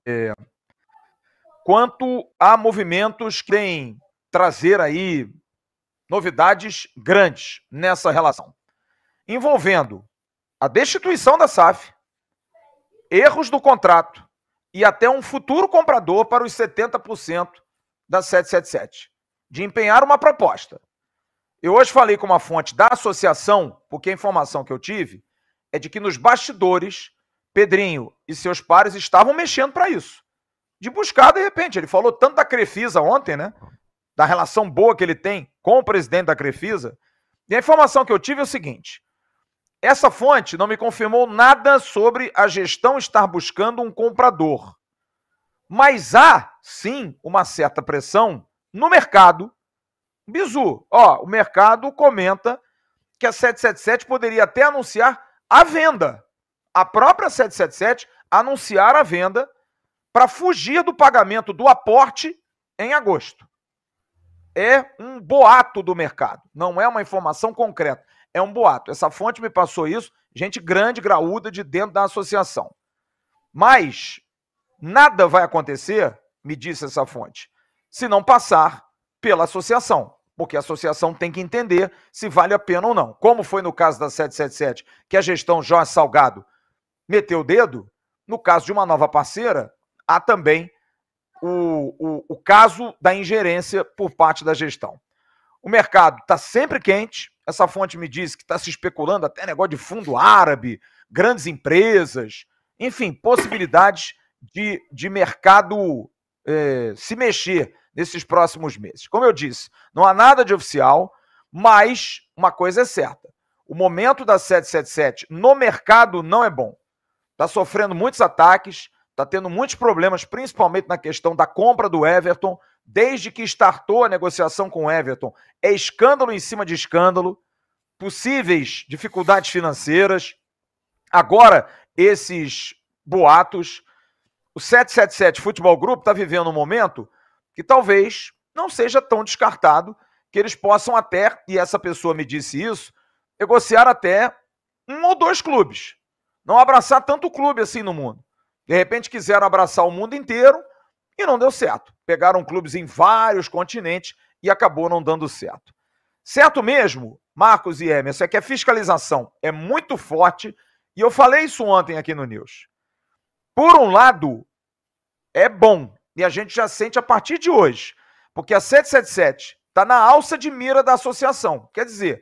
quanto a movimentos que têm trazer aí novidades grandes nessa relação, envolvendo a destituição da SAF, erros do contrato e até um futuro comprador para os 70% da 777, de empenhar uma proposta. Eu hoje falei com uma fonte da associação, porque a informação que eu tive é de que nos bastidores, Pedrinho e seus pares estavam mexendo para isso. De buscar, de repente. Ele falou tanto da Crefisa ontem, né? da relação boa que ele tem com o presidente da Crefisa. E a informação que eu tive é o seguinte: essa fonte não me confirmou nada sobre a gestão estar buscando um comprador. Mas há, sim, uma certa pressão no mercado. Bizu, ó, o mercado comenta que a 777 poderia até anunciar a venda. A própria 777 anunciar a venda para fugir do pagamento do aporte em agosto é um boato do mercado, não é uma informação concreta, é um boato. Essa fonte me passou isso, gente grande, graúda, de dentro da associação. Mas nada vai acontecer, me disse essa fonte, se não passar pela associação, porque a associação tem que entender se vale a pena ou não. Como foi no caso da 777, que a gestão Jorge Salgado meteu o dedo, no caso de uma nova parceira, há também o, o, o caso da ingerência por parte da gestão. O mercado está sempre quente. Essa fonte me diz que está se especulando até negócio de fundo árabe, grandes empresas, enfim, possibilidades de, de mercado é, se mexer nesses próximos meses. Como eu disse, não há nada de oficial, mas uma coisa é certa: o momento da 777 no mercado não é bom. Está sofrendo muitos ataques, está tendo muitos problemas, principalmente na questão da compra do Everton, desde que startou a negociação com o Everton. É escândalo em cima de escândalo, possíveis dificuldades financeiras. Agora, esses boatos. O 777 Futebol Grupo está vivendo um momento que talvez não seja tão descartado que eles possam até, e essa pessoa me disse isso, negociar até um ou dois clubes. Não abraçar tanto clube assim no mundo. De repente quiseram abraçar o mundo inteiro e não deu certo. Pegaram clubes em vários continentes e acabou não dando certo. Certo mesmo, Marcos e Emerson, é que a fiscalização é muito forte e eu falei isso ontem aqui no News. Por um lado, é bom e a gente já sente a partir de hoje, porque a 777 está na alça de mira da associação. Quer dizer,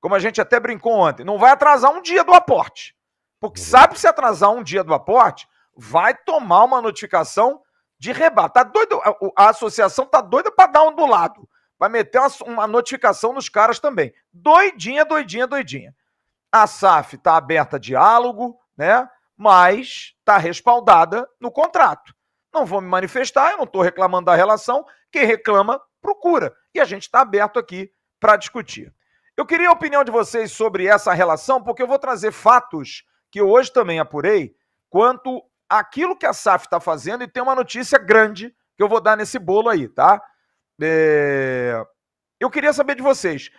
como a gente até brincou ontem, não vai atrasar um dia do aporte. Porque uhum. sabe se atrasar um dia do aporte, vai tomar uma notificação de rebate. Tá doido, a, associação tá doida para dar um do lado, para meter uma, uma, notificação nos caras também. Doidinha, doidinha, doidinha. A SAF tá aberta a diálogo, né? Mas tá respaldada no contrato. Não vou me manifestar, eu não estou reclamando da relação. Quem reclama, procura. E a gente está aberto aqui para discutir. Eu queria a opinião de vocês sobre essa relação, porque eu vou trazer fatos que hoje também apurei quanto aquilo que a SAF está fazendo, e tem uma notícia grande que eu vou dar nesse bolo aí, tá? É... Eu queria saber de vocês.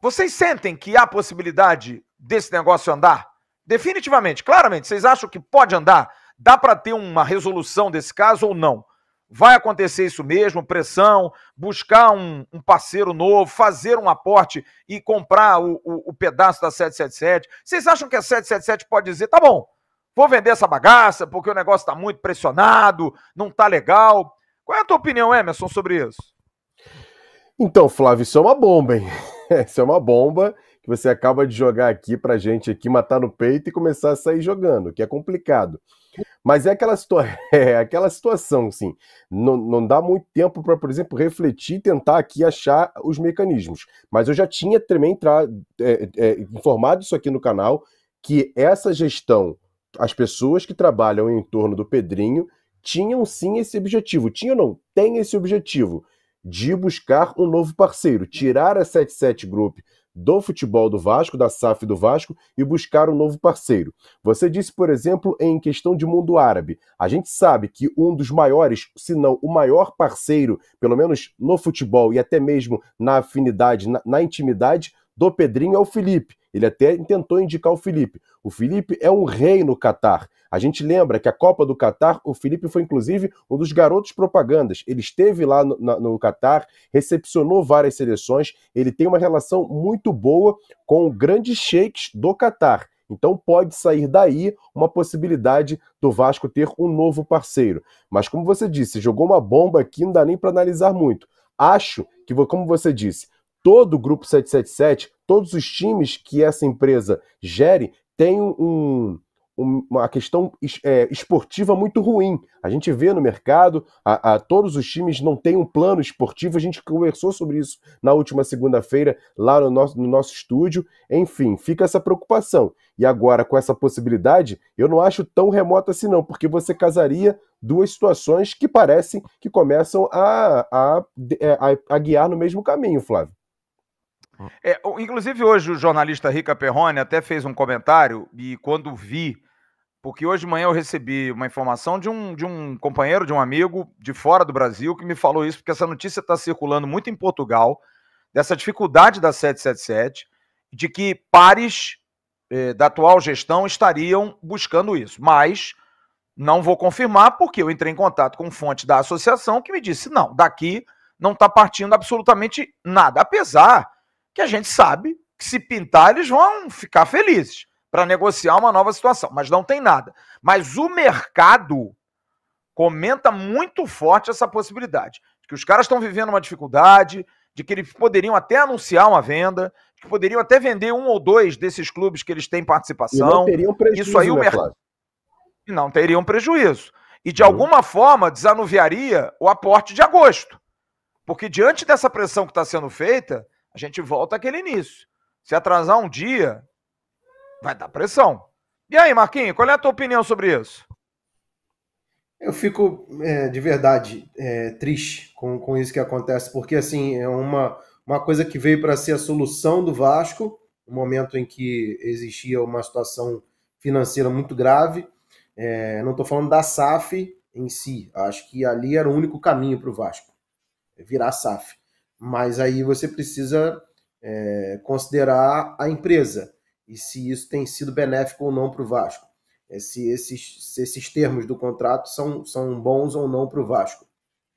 Vocês sentem que há possibilidade desse negócio andar? Definitivamente, claramente. Vocês acham que pode andar? Dá para ter uma resolução desse caso ou não? Vai acontecer isso mesmo? Pressão, buscar um, um parceiro novo, fazer um aporte e comprar o, o, o pedaço da 777? Vocês acham que a 777 pode dizer, tá bom, Vou vender essa bagaça porque o negócio está muito pressionado, não está legal. Qual é a tua opinião, Emerson, sobre isso? Então, Flávio, isso é uma bomba, hein? <laughs> isso é uma bomba que você acaba de jogar aqui para gente aqui, matar no peito e começar a sair jogando, que é complicado. Mas é aquela, situa <laughs> é aquela situação, assim, não, não dá muito tempo para, por exemplo, refletir e tentar aqui achar os mecanismos. Mas eu já tinha também é, é, informado isso aqui no canal, que essa gestão as pessoas que trabalham em torno do Pedrinho tinham sim esse objetivo. Tinham não, tem esse objetivo de buscar um novo parceiro, tirar a 77 Group do futebol do Vasco, da SAF do Vasco e buscar um novo parceiro. Você disse, por exemplo, em questão de mundo árabe. A gente sabe que um dos maiores, se não o maior parceiro, pelo menos no futebol e até mesmo na afinidade, na, na intimidade, do Pedrinho ao é Felipe. Ele até tentou indicar o Felipe. O Felipe é um rei no Catar. A gente lembra que a Copa do Catar, o Felipe foi inclusive um dos garotos propagandas. Ele esteve lá no, Catar, recepcionou várias seleções. Ele tem uma relação muito boa com grandes sheiks do Catar. Então pode sair daí uma possibilidade do Vasco ter um novo parceiro. Mas como você disse, jogou uma bomba aqui, não dá nem para analisar muito. Acho que, como você disse, todo o grupo 777, todos os times que essa empresa gere, tem um, um, uma questão é, esportiva muito ruim. A gente vê no mercado, a, a, todos os times não têm um plano esportivo. A gente conversou sobre isso na última segunda-feira, lá no nosso, no nosso estúdio. Enfim, fica essa preocupação. E agora, com essa possibilidade, eu não acho tão remota assim, não, porque você casaria duas situações que parecem que começam a, a, é, a, a guiar no mesmo caminho, Flávio. É, inclusive, hoje o jornalista Rica Perrone até fez um comentário, e quando vi, porque hoje de manhã eu recebi uma informação de um, de um companheiro, de um amigo de fora do Brasil, que me falou isso, porque essa notícia está circulando muito em Portugal, dessa dificuldade da 777, de que pares é, da atual gestão estariam buscando isso. Mas não vou confirmar, porque eu entrei em contato com fonte da associação que me disse: não, daqui não está partindo absolutamente nada. Apesar que a gente sabe que se pintar eles vão ficar felizes para negociar uma nova situação, mas não tem nada. Mas o mercado comenta muito forte essa possibilidade, que os caras estão vivendo uma dificuldade, de que eles poderiam até anunciar uma venda, que poderiam até vender um ou dois desses clubes que eles têm participação. E não teriam prejuízo, Isso aí o né, mercado. e não teriam prejuízo. E de uhum. alguma forma desanuviaria o aporte de agosto. Porque diante dessa pressão que está sendo feita, a gente volta àquele início. Se atrasar um dia, vai dar pressão. E aí, Marquinhos, qual é a tua opinião sobre isso? Eu fico é, de verdade é, triste com, com isso que acontece, porque assim é uma, uma coisa que veio para ser a solução do Vasco, no um momento em que existia uma situação financeira muito grave. É, não estou falando da SAF em si, acho que ali era o único caminho para o Vasco virar SAF. Mas aí você precisa é, considerar a empresa e se isso tem sido benéfico ou não para o Vasco. É, se, esses, se esses termos do contrato são, são bons ou não para o Vasco,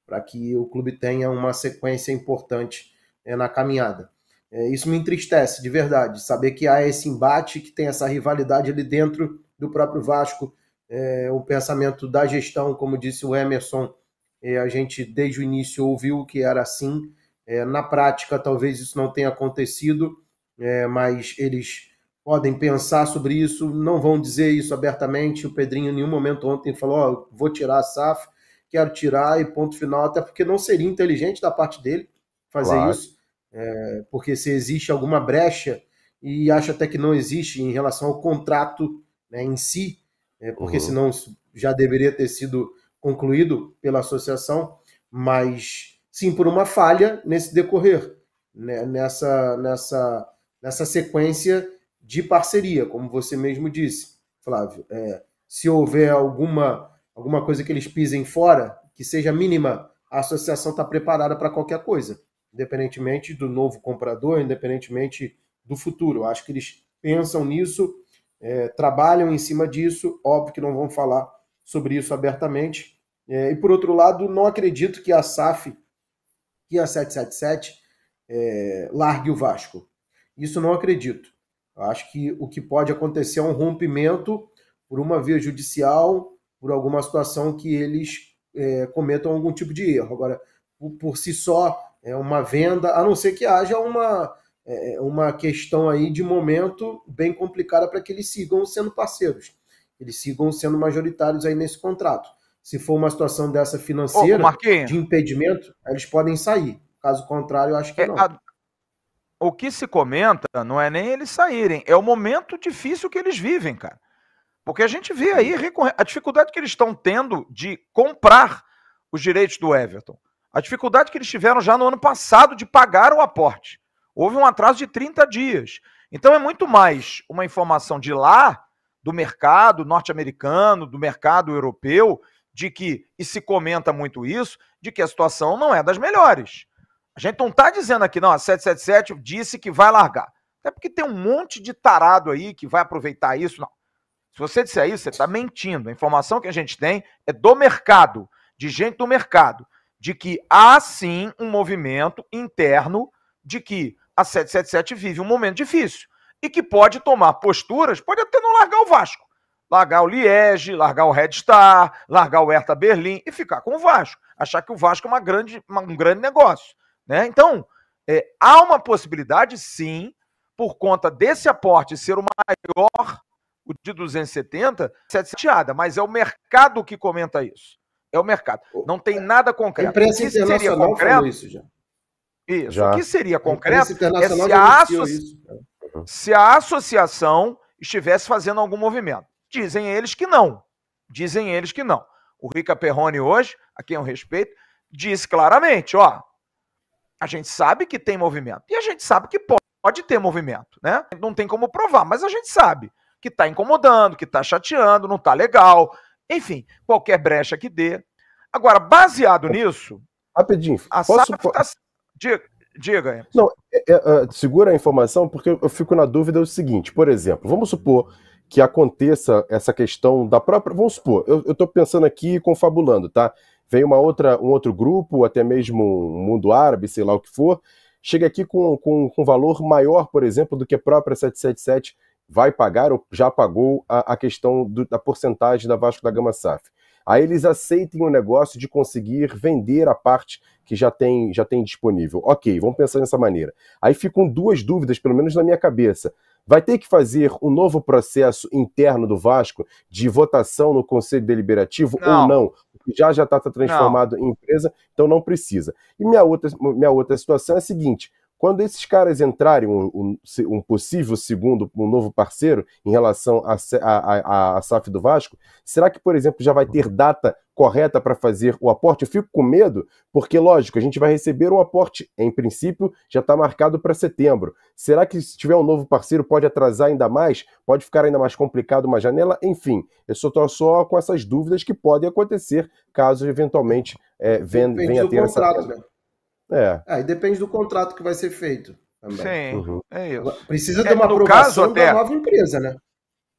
para que o clube tenha uma sequência importante é, na caminhada. É, isso me entristece, de verdade, saber que há esse embate, que tem essa rivalidade ali dentro do próprio Vasco, é, o pensamento da gestão, como disse o Emerson, é, a gente desde o início ouviu que era assim, é, na prática, talvez isso não tenha acontecido, é, mas eles podem pensar sobre isso, não vão dizer isso abertamente. O Pedrinho, em nenhum momento ontem, falou: oh, vou tirar a SAF, quero tirar e ponto final, até porque não seria inteligente da parte dele fazer claro. isso, é, porque se existe alguma brecha, e acho até que não existe em relação ao contrato né, em si, é, porque uhum. senão já deveria ter sido concluído pela associação, mas sim por uma falha nesse decorrer, né? nessa, nessa, nessa sequência de parceria, como você mesmo disse, Flávio. É, se houver alguma, alguma coisa que eles pisem fora, que seja mínima, a associação está preparada para qualquer coisa, independentemente do novo comprador, independentemente do futuro. Eu acho que eles pensam nisso, é, trabalham em cima disso, óbvio que não vão falar sobre isso abertamente. É, e por outro lado, não acredito que a SAF que a 777 é, largue o Vasco. Isso não acredito. Eu acho que o que pode acontecer é um rompimento por uma via judicial, por alguma situação que eles é, cometam algum tipo de erro. Agora, por, por, si só, é uma venda, a não ser que haja uma, é, uma questão aí de momento bem complicada para que eles sigam sendo parceiros, eles sigam sendo majoritários aí nesse contrato se for uma situação dessa financeira, Ô, de impedimento, eles podem sair. Caso contrário, eu acho que é, não. A... O que se comenta não é nem eles saírem, é o momento difícil que eles vivem, cara. Porque a gente vê aí a dificuldade que eles estão tendo de comprar os direitos do Everton. A dificuldade que eles tiveram já no ano passado de pagar o aporte. Houve um atraso de 30 dias. Então é muito mais uma informação de lá, do mercado norte-americano, do mercado europeu, de que, e se comenta muito isso, de que a situação não é das melhores. A gente não está dizendo aqui, não, a 777 disse que vai largar. Até porque tem um monte de tarado aí que vai aproveitar isso. Não. Se você disser isso, você está mentindo. A informação que a gente tem é do mercado, de gente do mercado, de que há sim um movimento interno de que a 777 vive um momento difícil e que pode tomar posturas, pode até não largar o Vasco, largar o Liege, largar o Red Star, largar o Hertha Berlim e ficar com o Vasco. Achar que o Vasco é uma grande, uma, um grande negócio. Né? Então, é, há uma possibilidade, sim, por conta desse aporte ser o maior, o de 270, seteada, é mas é o mercado que comenta isso. É o mercado. Não tem nada concreto. A imprensa internacional seria concreto? isso já. Isso. Já. O que seria concreto é se a, isso, né? se a associação estivesse fazendo algum movimento. Dizem eles que não. Dizem eles que não. O Rica Perrone hoje, a quem eu respeito, disse claramente, ó, a gente sabe que tem movimento e a gente sabe que pode, pode ter movimento, né? Não tem como provar, mas a gente sabe que está incomodando, que está chateando, não está legal, enfim, qualquer brecha que dê. Agora, baseado nisso, rapidinho, a posso... Tá... Diga, diga. Não, é, é, é, segura a informação porque eu fico na dúvida o seguinte, por exemplo, vamos supor que aconteça essa questão da própria. Vamos supor, eu estou pensando aqui confabulando, tá? Vem uma outra, um outro grupo, até mesmo um mundo árabe, sei lá o que for, chega aqui com, com, com um valor maior, por exemplo, do que a própria 777 vai pagar ou já pagou a, a questão do, da porcentagem da Vasco da Gama SAF. Aí eles aceitem o negócio de conseguir vender a parte que já tem, já tem disponível. Ok, vamos pensar dessa maneira. Aí ficam duas dúvidas, pelo menos na minha cabeça vai ter que fazer um novo processo interno do Vasco de votação no Conselho Deliberativo não. ou não? Já já está tá transformado não. em empresa, então não precisa. E minha outra, minha outra situação é a seguinte: quando esses caras entrarem, um, um, um, possível segundo, um novo parceiro em relação à a, a, a, SAF do Vasco, será que, por exemplo, já vai ter data correta para fazer o aporte? Eu fico com medo, porque, lógico, a gente vai receber um aporte, em princípio, já está marcado para setembro. Será que, se tiver um novo parceiro, pode atrasar ainda mais? Pode ficar ainda mais complicado uma janela? Enfim, eu só estou só com essas dúvidas que podem acontecer caso, eventualmente, é, venha, venha a ter essa... Né? É. Aí ah, depende do contrato que vai ser feito. Também. Sim, uhum. é isso. Precisa é, de uma aprovação caso, até... da nova empresa, né?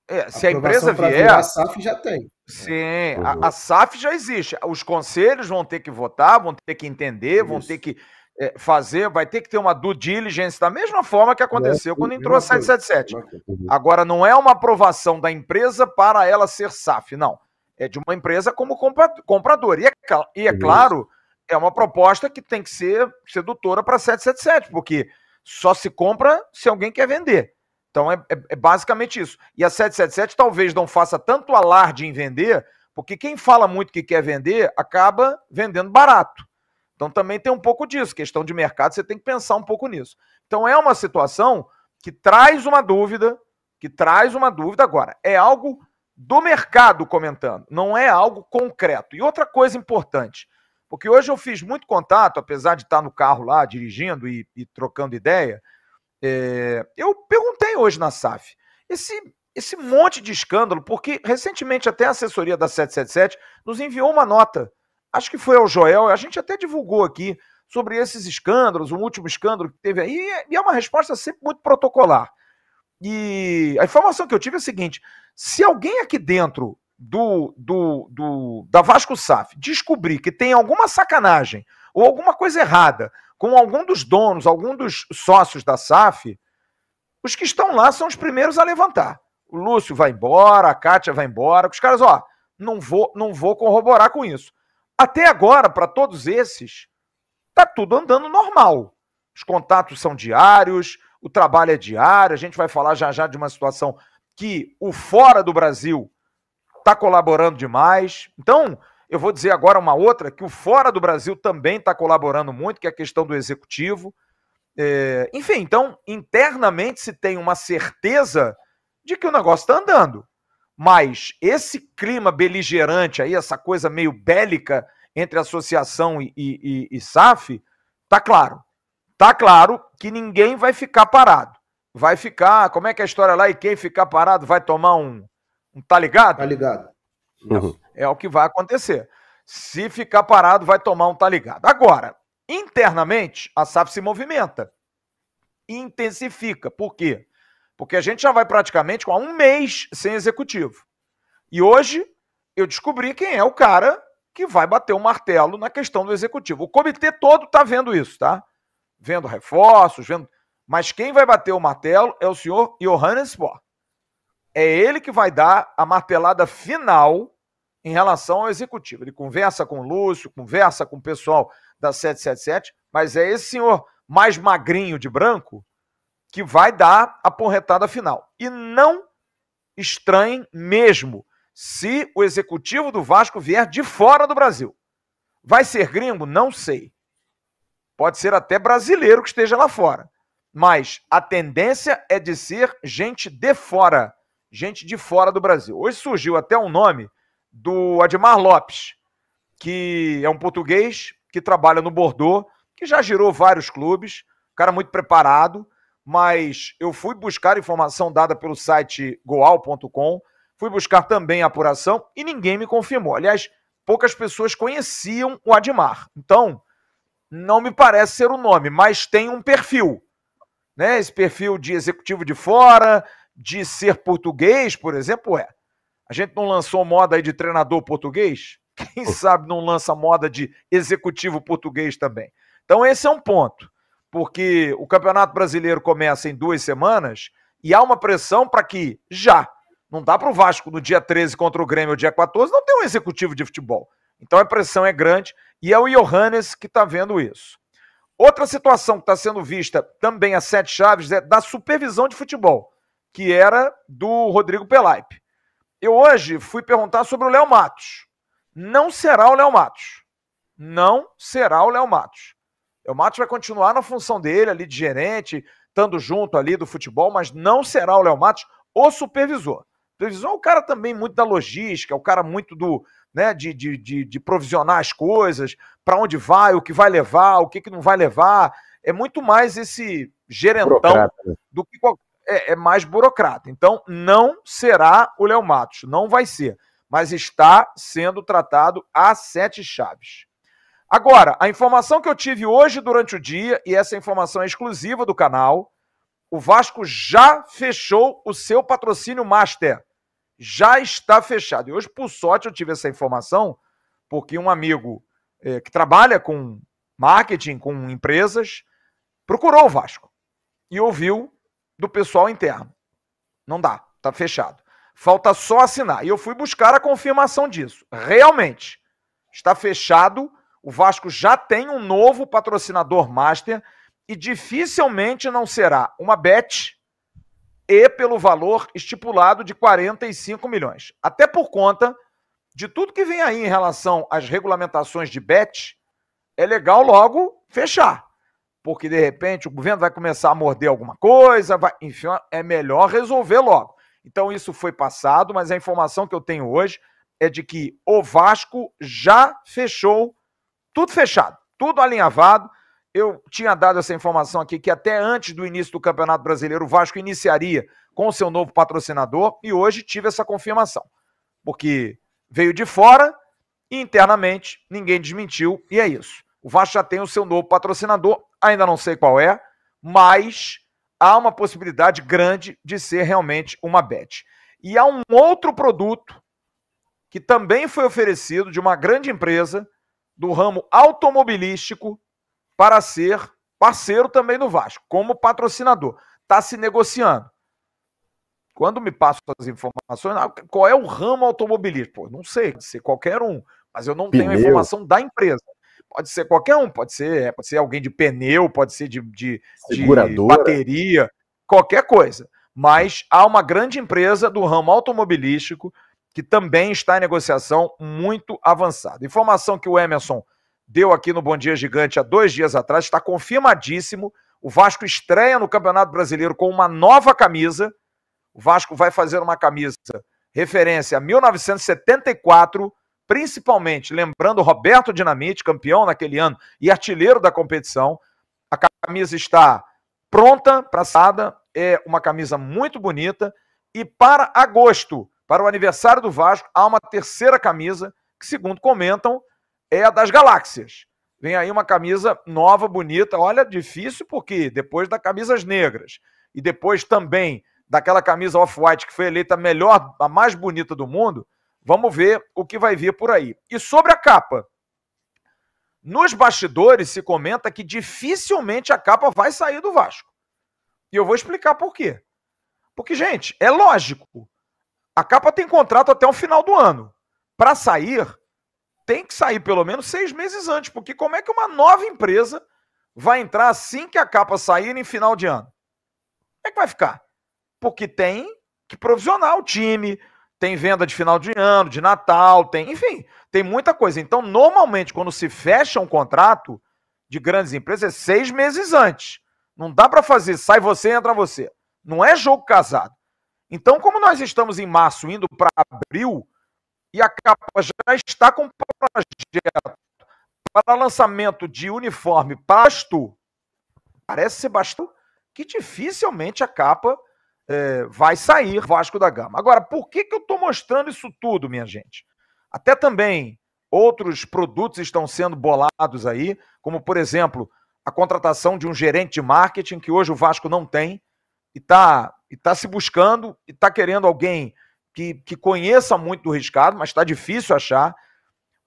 É, se a, a empresa vier. A SAF já tem. Sim, é. a, a, SAF já existe. Os conselhos vão ter que votar, vão ter que entender, isso. vão ter que é, fazer, vai ter que ter uma due diligence da mesma forma que aconteceu é, quando é entrou a 777. É uhum. Agora, não é uma aprovação da empresa para ela ser SAF, não. É de uma empresa como comprador. E é, e uhum. claro é uma proposta que tem que ser sedutora para 777, porque só se compra se alguém quer vender. Então é, é, é, basicamente isso. E a 777 talvez não faça tanto alarde em vender, porque quem fala muito que quer vender acaba vendendo barato. Então também tem um pouco disso. Questão de mercado, você tem que pensar um pouco nisso. Então é uma situação que traz uma dúvida, que traz uma dúvida agora. É algo do mercado comentando, não é algo concreto. E outra coisa importante porque hoje eu fiz muito contato, apesar de estar no carro lá dirigindo e, e trocando ideia. É, eu perguntei hoje na SAF esse, esse monte de escândalo, porque recentemente até a assessoria da 777 nos enviou uma nota. Acho que foi ao Joel, a gente até divulgou aqui sobre esses escândalos, o último escândalo que teve aí, é, e é uma resposta sempre muito protocolar. E a informação que eu tive é a seguinte: se alguém aqui dentro do, do, do da Vasco SAF descobrir que tem alguma sacanagem ou alguma coisa errada com algum dos donos, algum dos sócios da SAF, os que estão lá são os primeiros a levantar. O Lúcio vai embora, a Kátia vai embora, os caras, ó, não vou, não vou corroborar com isso. Até agora, para todos esses, tá tudo andando normal. Os contatos são diários, o trabalho é diário, a gente vai falar já já de uma situação que o fora do Brasil está colaborando demais. Então, eu vou dizer agora uma outra que o fora do Brasil também está colaborando muito, que é a questão do executivo. É, enfim, então, internamente se tem uma certeza de que o negócio está andando. Mas esse clima beligerante aí, essa coisa meio bélica entre associação e, e, e, e SAF, tá claro. Tá claro que ninguém vai ficar parado. Vai ficar, como é que é a história lá? E quem ficar parado vai tomar um, Tá ligado? Tá ligado. Uhum. É o que vai acontecer. Se ficar parado, vai tomar um tá ligado. Agora, internamente, a SAF se movimenta. Intensifica. Por quê? Porque a gente já vai praticamente com um mês sem executivo. E hoje eu descobri quem é o cara que vai bater o martelo na questão do executivo. O comitê todo está vendo isso, tá? Vendo reforços, vendo. Mas quem vai bater o martelo é o senhor Johannes Bohr é ele que vai dar a martelada final em relação ao executivo. Ele conversa com o Lúcio, conversa com o pessoal da 777, mas é esse senhor mais magrinho de branco que vai dar a porretada final. E não estranhem mesmo se o executivo do Vasco vier de fora do Brasil. Vai ser gringo? Não sei. Pode ser até brasileiro que esteja lá fora. Mas a tendência é de ser gente de fora gente de fora do Brasil. Hoje surgiu até um nome do Admar Lopes, que é um português que trabalha no Bordeaux, que já girou vários clubes, cara muito preparado, mas eu fui buscar informação dada pelo site goal.com, fui buscar também a apuração e ninguém me confirmou. Aliás, poucas pessoas conheciam o Admar. Então, não me parece ser o nome, mas tem um perfil. Né? Esse perfil de executivo de fora, de ser português, por exemplo, é. A gente não lançou moda aí de treinador português? <laughs> Quem sabe não lança moda de executivo português também? Então, esse é um ponto, porque o Campeonato Brasileiro começa em duas semanas e há uma pressão para que já. Não dá para o Vasco no dia 13 contra o Grêmio, no dia 14, não tem um executivo de futebol. Então a pressão é grande e é o Johannes que está vendo isso. Outra situação que está sendo vista também a sete chaves é da supervisão de futebol que era do Rodrigo Pelaipe. Eu hoje fui perguntar sobre o Léo Matos. Não será o Léo Matos. Não será o Léo Matos. O Matos vai continuar na função dele ali de gerente, estando junto ali do futebol, mas não será o Léo Matos o supervisor. O supervisor é um cara também muito da logística, é um cara muito do, né, de, de, de, de provisionar as coisas, para onde vai, o que vai levar, o que, que não vai levar. É muito mais esse gerentão né? do que qualquer é, é mais burocrata. Então, não será o Léo Matos, não vai ser. Mas está sendo tratado a sete chaves. Agora, a informação que eu tive hoje durante o dia, e essa informação é exclusiva do canal, o Vasco já fechou o seu patrocínio Master. Já está fechado. E hoje, por sorte, eu tive essa informação, porque um amigo é, que trabalha com marketing, com empresas, procurou o Vasco e ouviu do pessoal interno. Não dá, tá fechado. Falta só assinar. E eu fui buscar a confirmação disso. Realmente, está fechado. O Vasco já tem um novo patrocinador master e dificilmente não será uma bet e pelo valor estipulado de 45 milhões. Até por conta de tudo que vem aí em relação às regulamentações de bet, é legal logo fechar porque de repente o governo vai começar a morder alguma coisa, vai, enfim, é melhor resolver logo. Então isso foi passado, mas a informação que eu tenho hoje é de que o Vasco já fechou, tudo fechado, tudo alinhavado. Eu tinha dado essa informação aqui que até antes do início do Campeonato Brasileiro o Vasco iniciaria com o seu novo patrocinador e hoje tive essa confirmação. Porque veio de fora, internamente ninguém desmentiu e é isso. O Vasco já tem o seu novo patrocinador, ainda não sei qual é, mas há uma possibilidade grande de ser realmente uma bet. E há um outro produto que também foi oferecido de uma grande empresa do ramo automobilístico para ser parceiro também do Vasco, como patrocinador. Está se negociando. Quando me passam as informações, ah, qual é o ramo automobilístico? Pô, não sei, pode ser qualquer um, mas eu não Pneu. tenho a informação da empresa. Pode ser qualquer um, pode ser, é, pode ser alguém de pneu, pode ser de, de, de bateria, qualquer coisa. Mas há uma grande empresa do ramo automobilístico que também está em negociação muito avançada. Informação que o Emerson deu aqui no Bom Dia Gigante há dois dias atrás, está confirmadíssimo. O Vasco estreia no Campeonato Brasileiro com uma nova camisa. O Vasco vai fazer uma camisa referência a 1974 principalmente lembrando Roberto Dinamite, campeão naquele ano e artilheiro da competição. A camisa está pronta para assada, é uma camisa muito bonita. E para agosto, para o aniversário do Vasco, há uma terceira camisa, que, segundo comentam, é a das galáxias. Vem aí uma camisa nova, bonita. Olha, difícil, porque depois da camisas negras e depois também daquela camisa off-white que foi eleita a melhor, a mais bonita do mundo, Vamos ver o que vai vir por aí. E sobre a capa. Nos bastidores se comenta que dificilmente a capa vai sair do Vasco. E eu vou explicar por quê. Porque, gente, é lógico. A capa tem contrato até o final do ano. Para sair, tem que sair pelo menos seis meses antes. Porque como é que uma nova empresa vai entrar assim que a capa sair em final de ano? Como é que vai ficar? Porque tem que provisionar o time, tem venda de final de ano, de Natal, tem, enfim, tem muita coisa. Então, normalmente, quando se fecha um contrato de grandes empresas, é seis meses antes. Não dá para fazer, sai você, entra você. Não é jogo casado. Então, como nós estamos em março, indo para abril, e a capa já está com projeto para lançamento de uniforme pasto, parece ser bastante que dificilmente a capa é, vai sair Vasco da Gama. Agora, por que, que eu estou mostrando isso tudo, minha gente? Até também outros produtos estão sendo bolados aí, como, por exemplo, a contratação de um gerente de marketing, que hoje o Vasco não tem, e está e tá se buscando, e está querendo alguém que, que conheça muito do riscado, mas está difícil achar.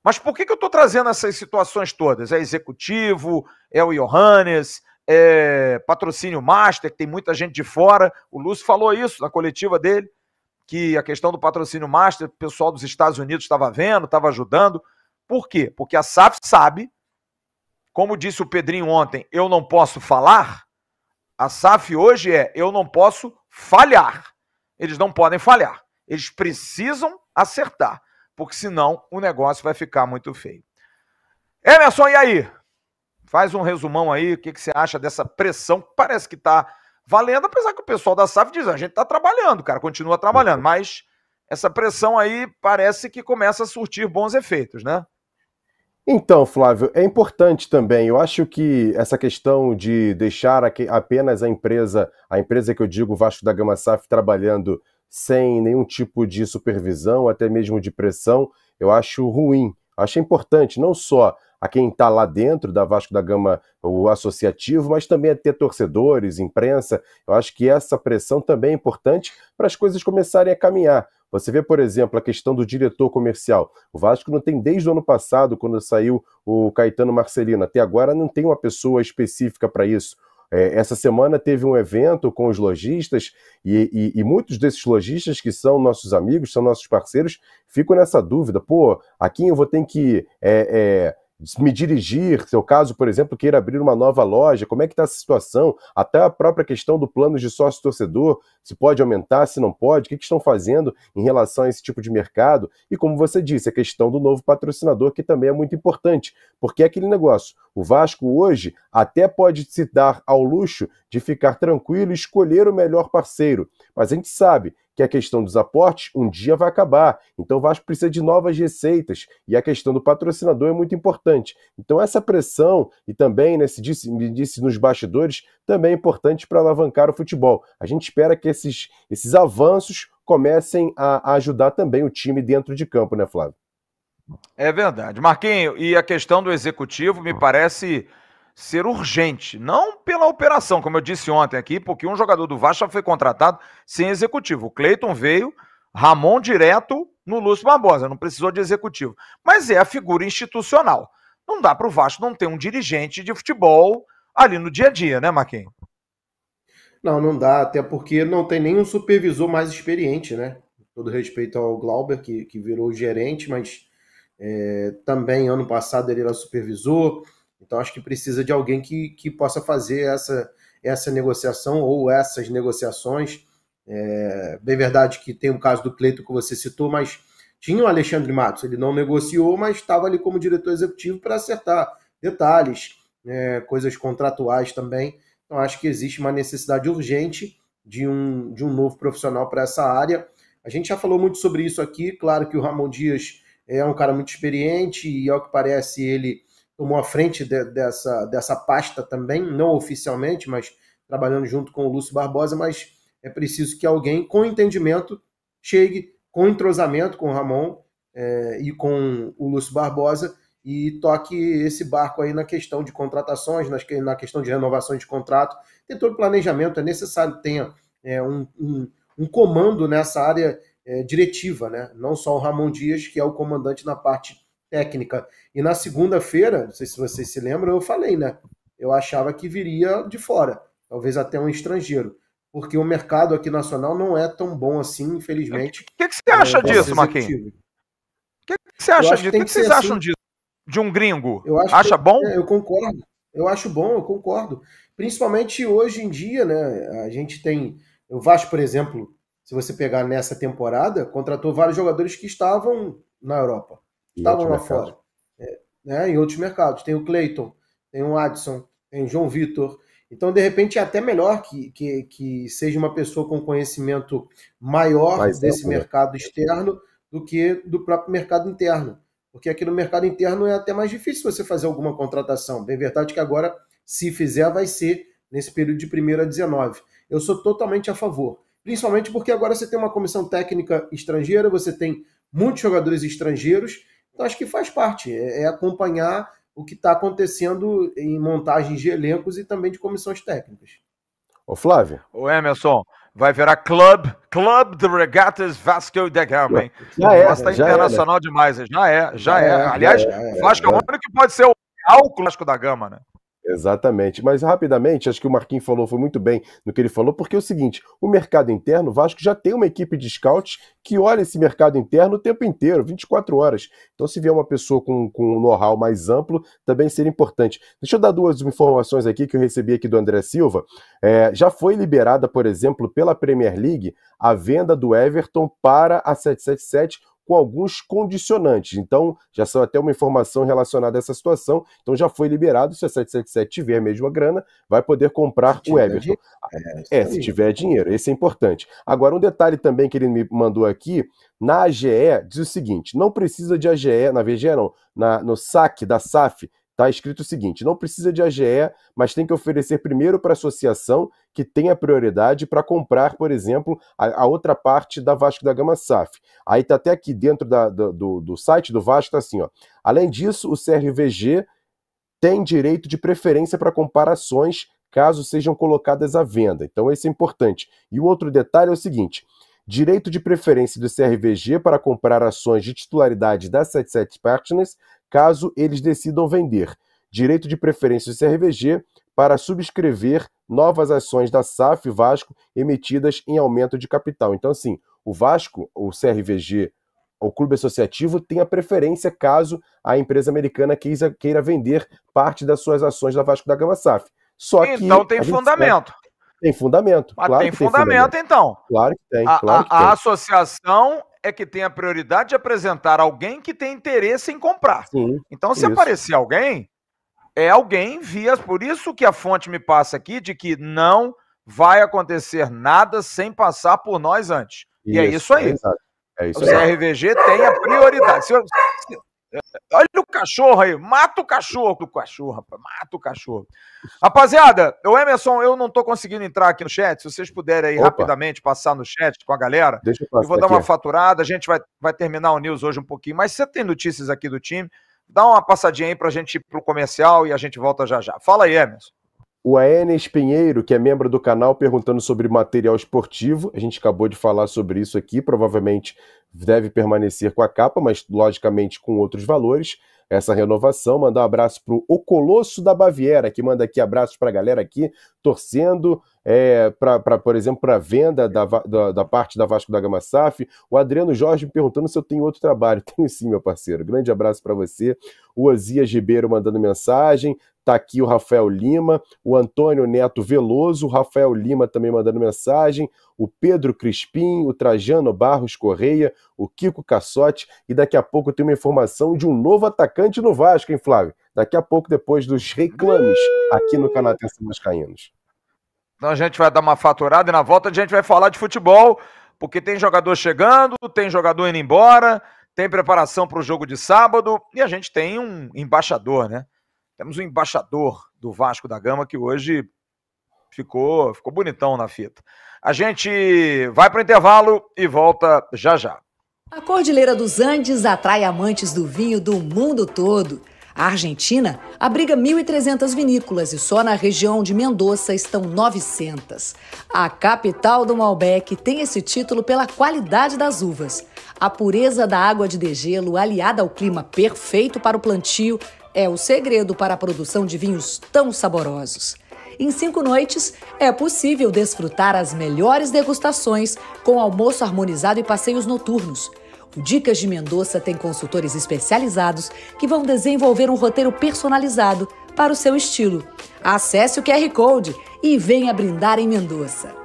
Mas por que, que eu estou trazendo essas situações todas? É executivo, é o Johannes, é, patrocínio master, que tem muita gente de fora. O Lúcio falou isso na coletiva dele, que a questão do patrocínio master, o pessoal dos Estados Unidos estava vendo, estava ajudando. Por quê? Porque a SAF sabe, como disse o Pedrinho ontem, eu não posso falar. A SAF hoje é eu não posso falhar. Eles não podem falhar. Eles precisam acertar, porque senão o negócio vai ficar muito feio. Emerson, e aí? Faz um resumão aí, o que, que você acha dessa pressão? Parece que está valendo, apesar que o pessoal da SAF diz, ah, a gente está trabalhando, cara, continua trabalhando, mas essa pressão aí parece que começa a surtir bons efeitos, né? Então, Flávio, é importante também. Eu acho que essa questão de deixar apenas a empresa, a empresa que eu digo, Vasco da Gama SAF, trabalhando sem nenhum tipo de supervisão, até mesmo de pressão, eu acho ruim. Acho importante não só a quem está lá dentro da Vasco da Gama, o associativo, mas também a é ter torcedores, imprensa. Eu acho que essa pressão também é importante para as coisas começarem a caminhar. Você vê, por exemplo, a questão do diretor comercial. O Vasco não tem desde o ano passado, quando saiu o Caetano Marcelino. Até agora não tem uma pessoa específica para isso. É, essa semana teve um evento com os lojistas e, e, e, muitos desses lojistas que são nossos amigos, são nossos parceiros, ficam nessa dúvida: pô, aqui eu vou ter que é, é me dirigir, seu é caso, por exemplo, queira abrir uma nova loja, como é que está essa situação? Até a própria questão do plano de sócio-torcedor, se pode aumentar, se não pode, o que, que, estão fazendo em relação a esse tipo de mercado? E como você disse, a questão do novo patrocinador, que também é muito importante, porque é aquele negócio, o Vasco hoje até pode se dar ao luxo de ficar tranquilo e escolher o melhor parceiro, mas a gente sabe que a questão dos aportes um dia vai acabar. Então o Vasco precisa de novas receitas e a questão do patrocinador é muito importante. Então essa pressão e também, né, se disse, me disse nos bastidores, também é importante para alavancar o futebol. A gente espera que esses, esses avanços comecem a, a ajudar também o time dentro de campo, né, Flávio? É verdade. Marquinho, e a questão do executivo me ah. parece ser urgente, não pela operação, como eu disse ontem aqui, porque um jogador do Vasco foi contratado sem executivo. O Cleiton veio, Ramon direto no Lúcio Barbosa, não precisou de executivo. Mas é a figura institucional. Não dá para o Vasco não ter um dirigente de futebol ali no dia a dia, né, Marquinhos? Não, não dá, até porque não tem nenhum supervisor mais experiente, né? Todo respeito ao Glauber, que, que virou gerente, mas é, também ano passado ele era supervisor. Então acho que precisa de alguém que, que possa fazer essa, essa negociação ou essas negociações. É bem verdade que tem o caso do Cleito que você citou, mas tinha o Alexandre Matos, ele não negociou, mas estava ali como diretor executivo para acertar detalhes, é, coisas contratuais também. Então acho que existe uma necessidade urgente de um, de um novo profissional para essa área. A gente já falou muito sobre isso aqui, claro que o Ramon Dias é um cara muito experiente e, ao que parece, ele tomou a frente de, dessa, dessa pasta também, não oficialmente, mas trabalhando junto com o Lúcio Barbosa, mas é preciso que alguém com entendimento chegue, com entrosamento com o Ramon é, e com o Lúcio Barbosa e toque esse barco aí na questão de contratações, nas, na questão de renovações de contrato. Tem todo o planejamento, é necessário que tenha é, um, um, um, comando nessa área é, diretiva, né? não só o Ramon Dias, que é o comandante na parte técnica. E na segunda-feira, não sei se vocês se lembram, eu falei, né? Eu achava que viria de fora, talvez até um estrangeiro, porque o mercado aqui nacional não é tão bom assim, infelizmente. O que, que, você acha é, disso, Marquinhos? O que, que, você acha disso? O que, que vocês assim, acham disso? De um gringo? Eu acho acha bom? É, eu concordo. Eu acho bom, eu concordo. Principalmente hoje em dia, né? A gente tem. O Vasco, por exemplo, se você pegar nessa temporada, contratou vários jogadores que estavam na Europa estavam lá fora. É, né? Em outros mercados. Tem o Clayton, tem o Adson, tem o João Vitor. Então, de repente, é até melhor que, que, que seja uma pessoa com conhecimento maior Mais desse tempo, né? mercado né? externo do que do próprio mercado interno. Porque aqui no mercado interno é até mais difícil você fazer alguma contratação. Bem verdade que agora, se fizer, vai ser nesse período de 1 a 19. Eu sou totalmente a favor. Principalmente porque agora você tem uma comissão técnica estrangeira, você tem muitos jogadores estrangeiros então, acho que faz parte, é, é acompanhar o que está acontecendo em montagens de elencos e também de comissões técnicas. Ô Flávio. Ô Emerson, vai virar Club, Club de Regatas Vasco da Gama, hein? Já é, Nossa, tá já internacional é, né? demais, já é, já, já é. é. Aliás, é, Vasco é, é o único que pode ser o álcool Vasco da Gama, né? Exatamente. Mas rapidamente, acho que o Marquinhos falou, foi muito bem no que ele falou, porque é o seguinte: o mercado interno, o Vasco já tem uma equipe de scouts que olha esse mercado interno o tempo inteiro, 24 horas. Então, se vier uma pessoa com, com um know-how mais amplo, também seria importante. Deixa eu dar duas informações aqui que eu recebi aqui do André Silva. É, já foi liberada, por exemplo, pela Premier League a venda do Everton para a 777 com alguns condicionantes. Então, já são até uma informação relacionada a essa situação. Então, já foi liberado. Se a 777 tiver a mesma grana, vai poder comprar o Everton. Ah, é, é se tiver dinheiro, esse é importante. Agora, um detalhe também que ele me mandou aqui: na AGE, diz o seguinte: não precisa de AGE, na VGE não, na, no saque da SAF Está escrito o seguinte: não precisa de AGE, mas tem que oferecer primeiro para a associação que tem a prioridade para comprar, por exemplo, a, a, outra parte da Vasco da Gama SAF. Aí está até aqui dentro da, do, do, do, site do Vasco, está assim: ó. além disso, o CRVG tem direito de preferência para comparações caso sejam colocadas à venda. Então, esse é importante. E o outro detalhe é o seguinte: direito de preferência do CRVG para comprar ações de titularidade da 77 Partners caso eles decidam vender. Direito de preferência do CRVG para subscrever novas ações da SAF Vasco emitidas em aumento de capital. Então, assim, o Vasco, o CRVG, o clube associativo tem a preferência caso a empresa americana queira vender parte das suas ações da Vasco da Gama SAF. Só então, que então tem fundamento. Tem fundamento. Ah, claro tem, fundamento, tem fundamento, então. Claro que tem. Claro a, que tem. a associação é que tem a prioridade de apresentar alguém que tem interesse em comprar. Sim, então, se isso. aparecer alguém, é alguém via. Por isso que a fonte me passa aqui de que não vai acontecer nada sem passar por nós antes. Isso, e é isso aí. É, é isso o aí. CRVG tem a prioridade. Se, se, Olha o cachorro aí, mata o cachorro do cachorro, rapaz, mata o cachorro. Rapaziada, o Emerson, eu não tô conseguindo entrar aqui no chat, se vocês puderem aí Opa. rapidamente passar no chat com a galera, Deixa eu, eu vou dar aqui. uma faturada, a gente vai, vai terminar o news hoje um pouquinho, mas você tem notícias aqui do time, dá uma passadinha aí pra gente ir pro comercial e a gente volta já já. Fala aí, Emerson. O Aenes Pinheiro, que é membro do canal, perguntando sobre material esportivo. A gente acabou de falar sobre isso aqui. Provavelmente deve permanecer com a capa, mas logicamente com outros valores. Essa renovação. Mandar um abraço para o Colosso da Baviera, que manda aqui abraços para a galera aqui, torcendo é, para, por exemplo, para a venda da, da, da, parte da Vasco da Gama SAF. O Adriano Jorge me perguntando se eu tenho outro trabalho. <laughs> Tenho sim, meu parceiro. Grande abraço para você. O Osias Ribeiro mandando mensagem. Está aqui o Rafael Lima, o Antônio Neto Veloso, o Rafael Lima também mandando mensagem, o Pedro Crispim, o Trajano Barros Correia, o Kiko Cassotti e daqui a pouco tem uma informação de um novo atacante no Vasco, hein, Flávio? Daqui a pouco, depois dos reclames aqui no canal Atenção Vascaínos. Então a gente vai dar uma faturada e na volta a gente vai falar de futebol, porque tem jogador chegando, tem jogador indo embora, tem preparação para o jogo de sábado e a gente tem um embaixador, né? Temos o um embaixador do Vasco da Gama que hoje ficou, ficou bonitão na fita. A gente vai para o intervalo e volta já já. A Cordilheira dos Andes atrai amantes do vinho do mundo todo. A Argentina abriga 1.300 vinícolas e só na região de Mendoza estão 900. A capital do Malbec tem esse título pela qualidade das uvas. A pureza da água de degelo, aliada ao clima perfeito para o plantio, é o segredo para a produção de vinhos tão saborosos. Em cinco noites, é possível desfrutar as melhores degustações com almoço harmonizado e passeios noturnos. O Dicas de Mendoza tem consultores especializados que vão desenvolver um roteiro personalizado para o seu estilo. Acesse o QR Code e venha brindar em Mendoza.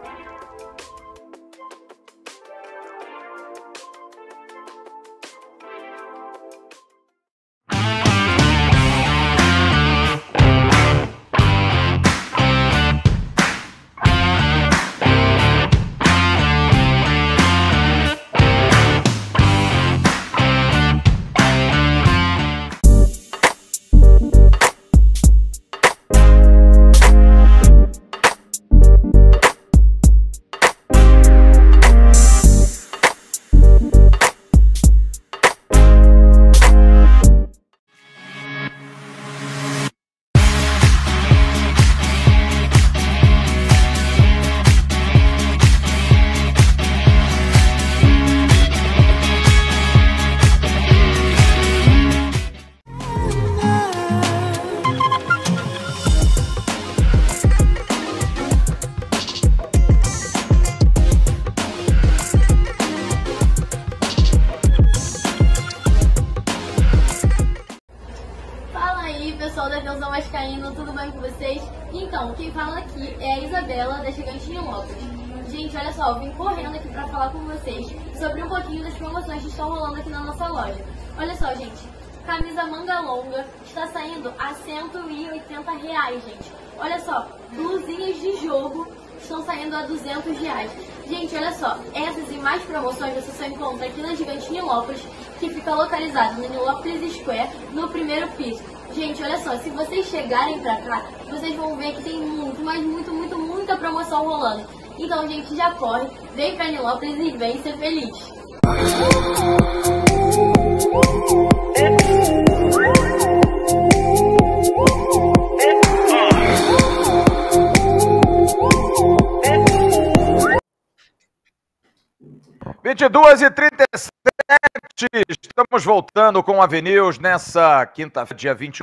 localizado no Nilópolis Square, no primeiro piso. Gente, olha só, se vocês chegarem pra cá, vocês vão ver que tem muito, mas muito, muito, muita promoção rolando. Então, gente, já corre, vem pra Nilópolis e vem ser feliz. Vinte e duas e trinta e sete estamos voltando com a News nessa quinta-feira, dia 20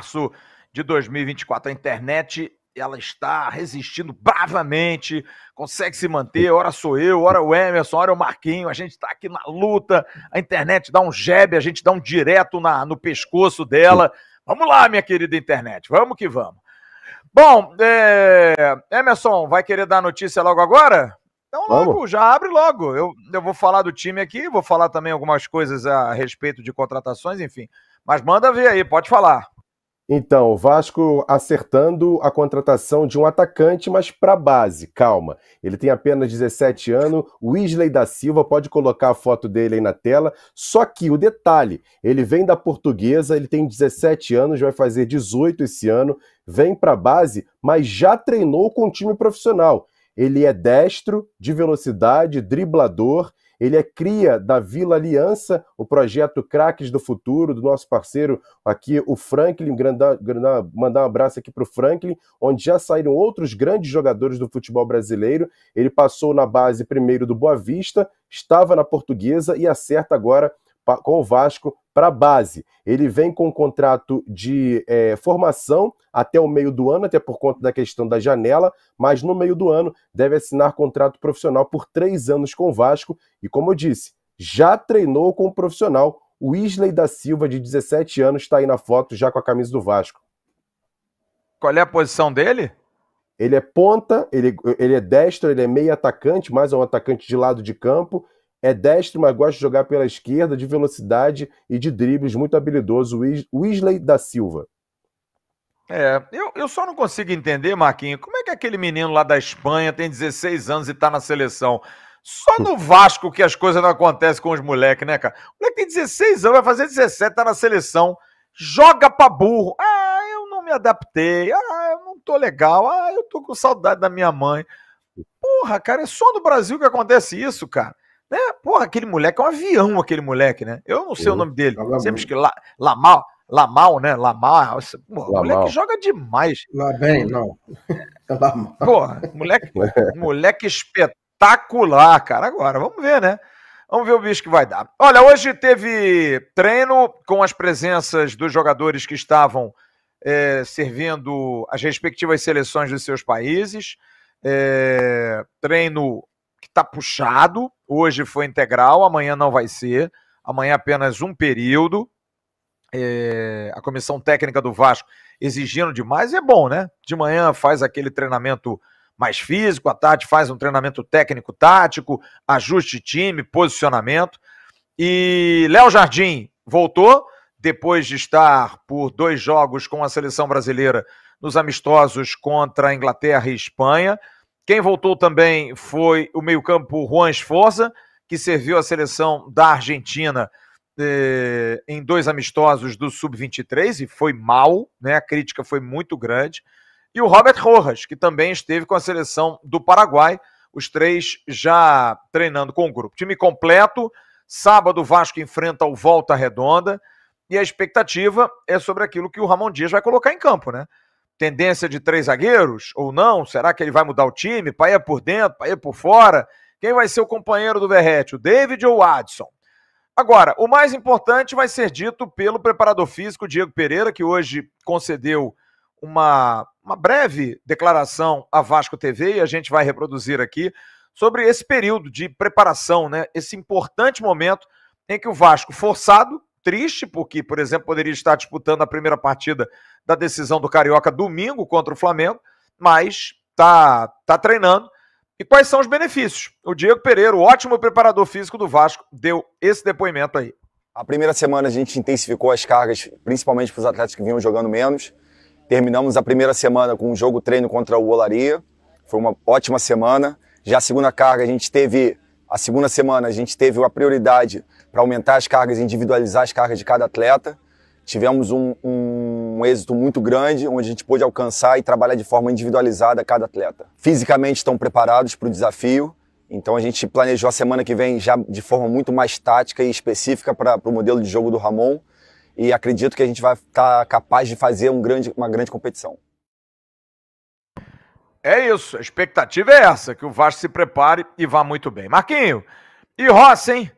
de 2024. A internet ela está resistindo bravamente, consegue se manter. Ora sou eu, ora o Emerson, ora o Marquinho. A gente está aqui na luta. A internet dá um jebe, a gente dá um direto na, no pescoço dela. Vamos lá, minha querida internet, vamos que vamos. Bom, é... Emerson, vai querer dar notícia logo agora? Então, logo, Vamos. já abre logo. Eu, eu vou falar do time aqui, vou falar também algumas coisas a respeito de contratações, enfim. Mas manda ver aí, pode falar. Então, o Vasco acertando a contratação de um atacante, mas para base, calma. Ele tem apenas 17 anos, Wisley da Silva, pode colocar a foto dele aí na tela. Só que o detalhe, ele vem da portuguesa, ele tem 17 anos, vai fazer 18 esse ano, vem para base, mas já treinou com o time profissional. Ele é destro, de velocidade, driblador. Ele é cria da Vila Aliança, o projeto Craques do Futuro, do nosso parceiro aqui, o Franklin. Grandar, grandar, mandar um abraço aqui para o Franklin, onde já saíram outros grandes jogadores do futebol brasileiro. Ele passou na base primeiro do Boa Vista, estava na Portuguesa e acerta agora com o Vasco para a base. Ele vem com um contrato de é, formação até o meio do ano, até por conta da questão da janela, mas no meio do ano deve assinar contrato profissional por três anos com o Vasco. E como eu disse, já treinou com o profissional. O Isley da Silva, de 17 anos, está aí na foto já com a camisa do Vasco. Qual é a posição dele? Ele é ponta, ele, ele é destro, ele é meio atacante, mais um atacante de lado de campo. É destro, mas gosta de jogar pela esquerda, de velocidade e de dribles, muito habilidoso. Weasley da Silva. É, eu, eu só não consigo entender, Marquinhos, como é que aquele menino lá da Espanha tem 16 anos e tá na seleção? Só no Vasco que as coisas não acontecem com os moleques, né, cara? O moleque tem 16 anos, vai fazer 17, tá na seleção, joga pra burro. Ah, eu não me adaptei. Ah, eu não tô legal. Ah, eu tô com saudade da minha mãe. Porra, cara, é só no Brasil que acontece isso, cara. Né? Porra, aquele moleque é um avião, aquele moleque, né? Eu não sei o nome dele. Sempre que Lamal, Lamal, né? Lamal. o moleque joga demais. Lá bem, não. <laughs> Lamal. Porra, moleque, <laughs> moleque espetacular, cara. Agora, vamos ver, né? Vamos ver o bicho que vai dar. Olha, hoje teve treino com as presenças dos jogadores que estavam é, servindo as respectivas seleções dos seus países. É, treino está puxado. Hoje foi integral, amanhã não vai ser. Amanhã é apenas um período. É, a comissão técnica do Vasco exigindo demais é bom, né? De manhã faz aquele treinamento mais físico, à tarde faz um treinamento técnico-tático, ajuste time, posicionamento. E Léo Jardim voltou depois de estar por dois jogos com a seleção brasileira nos amistosos contra a Inglaterra e Espanha. Quem voltou também foi o meio-campo Juan Esforza, que serviu a seleção da Argentina eh, em dois amistosos do Sub-23 e foi mal, né? a crítica foi muito grande. E o Robert Rojas, que também esteve com a seleção do Paraguai, os três já treinando com o grupo. Time completo, sábado o Vasco enfrenta o Volta Redonda e a expectativa é sobre aquilo que o Ramon Dias vai colocar em campo, né? tendência de três zagueiros ou não? Será que ele vai mudar o time? Paia por dentro, Paia por fora? Quem vai ser o companheiro do Verrete, o David ou o Adson? Agora, o mais importante vai ser dito pelo preparador físico Diego Pereira, que hoje concedeu uma, uma breve declaração à Vasco TV e a gente vai reproduzir aqui sobre esse período de preparação, né? Esse importante momento em que o Vasco, forçado triste, porque, por exemplo, poderia estar disputando a primeira partida da decisão do Carioca domingo contra o Flamengo, mas tá, tá treinando. E quais são os benefícios? O Diego Pereira, o ótimo preparador físico do Vasco, deu esse depoimento aí. A primeira semana a gente intensificou as cargas, principalmente para os atletas que vinham jogando menos. Terminamos a primeira semana com um jogo treino contra o Olaria. Foi uma ótima semana. Já a segunda carga a gente teve, a segunda semana a gente teve a prioridade para aumentar as cargas, individualizar as cargas de cada atleta. Tivemos um, um, um, êxito muito grande, onde a gente pôde alcançar e trabalhar de forma individualizada cada atleta. Fisicamente estão preparados para o desafio, então a gente planejou a semana que vem já de forma muito mais tática e específica para o modelo de jogo do Ramon, e acredito que a gente vai estar tá capaz de fazer um grande, uma grande competição. É isso, a expectativa é essa, que o Vasco se prepare e vá muito bem. Marquinho, e Rossi, hein?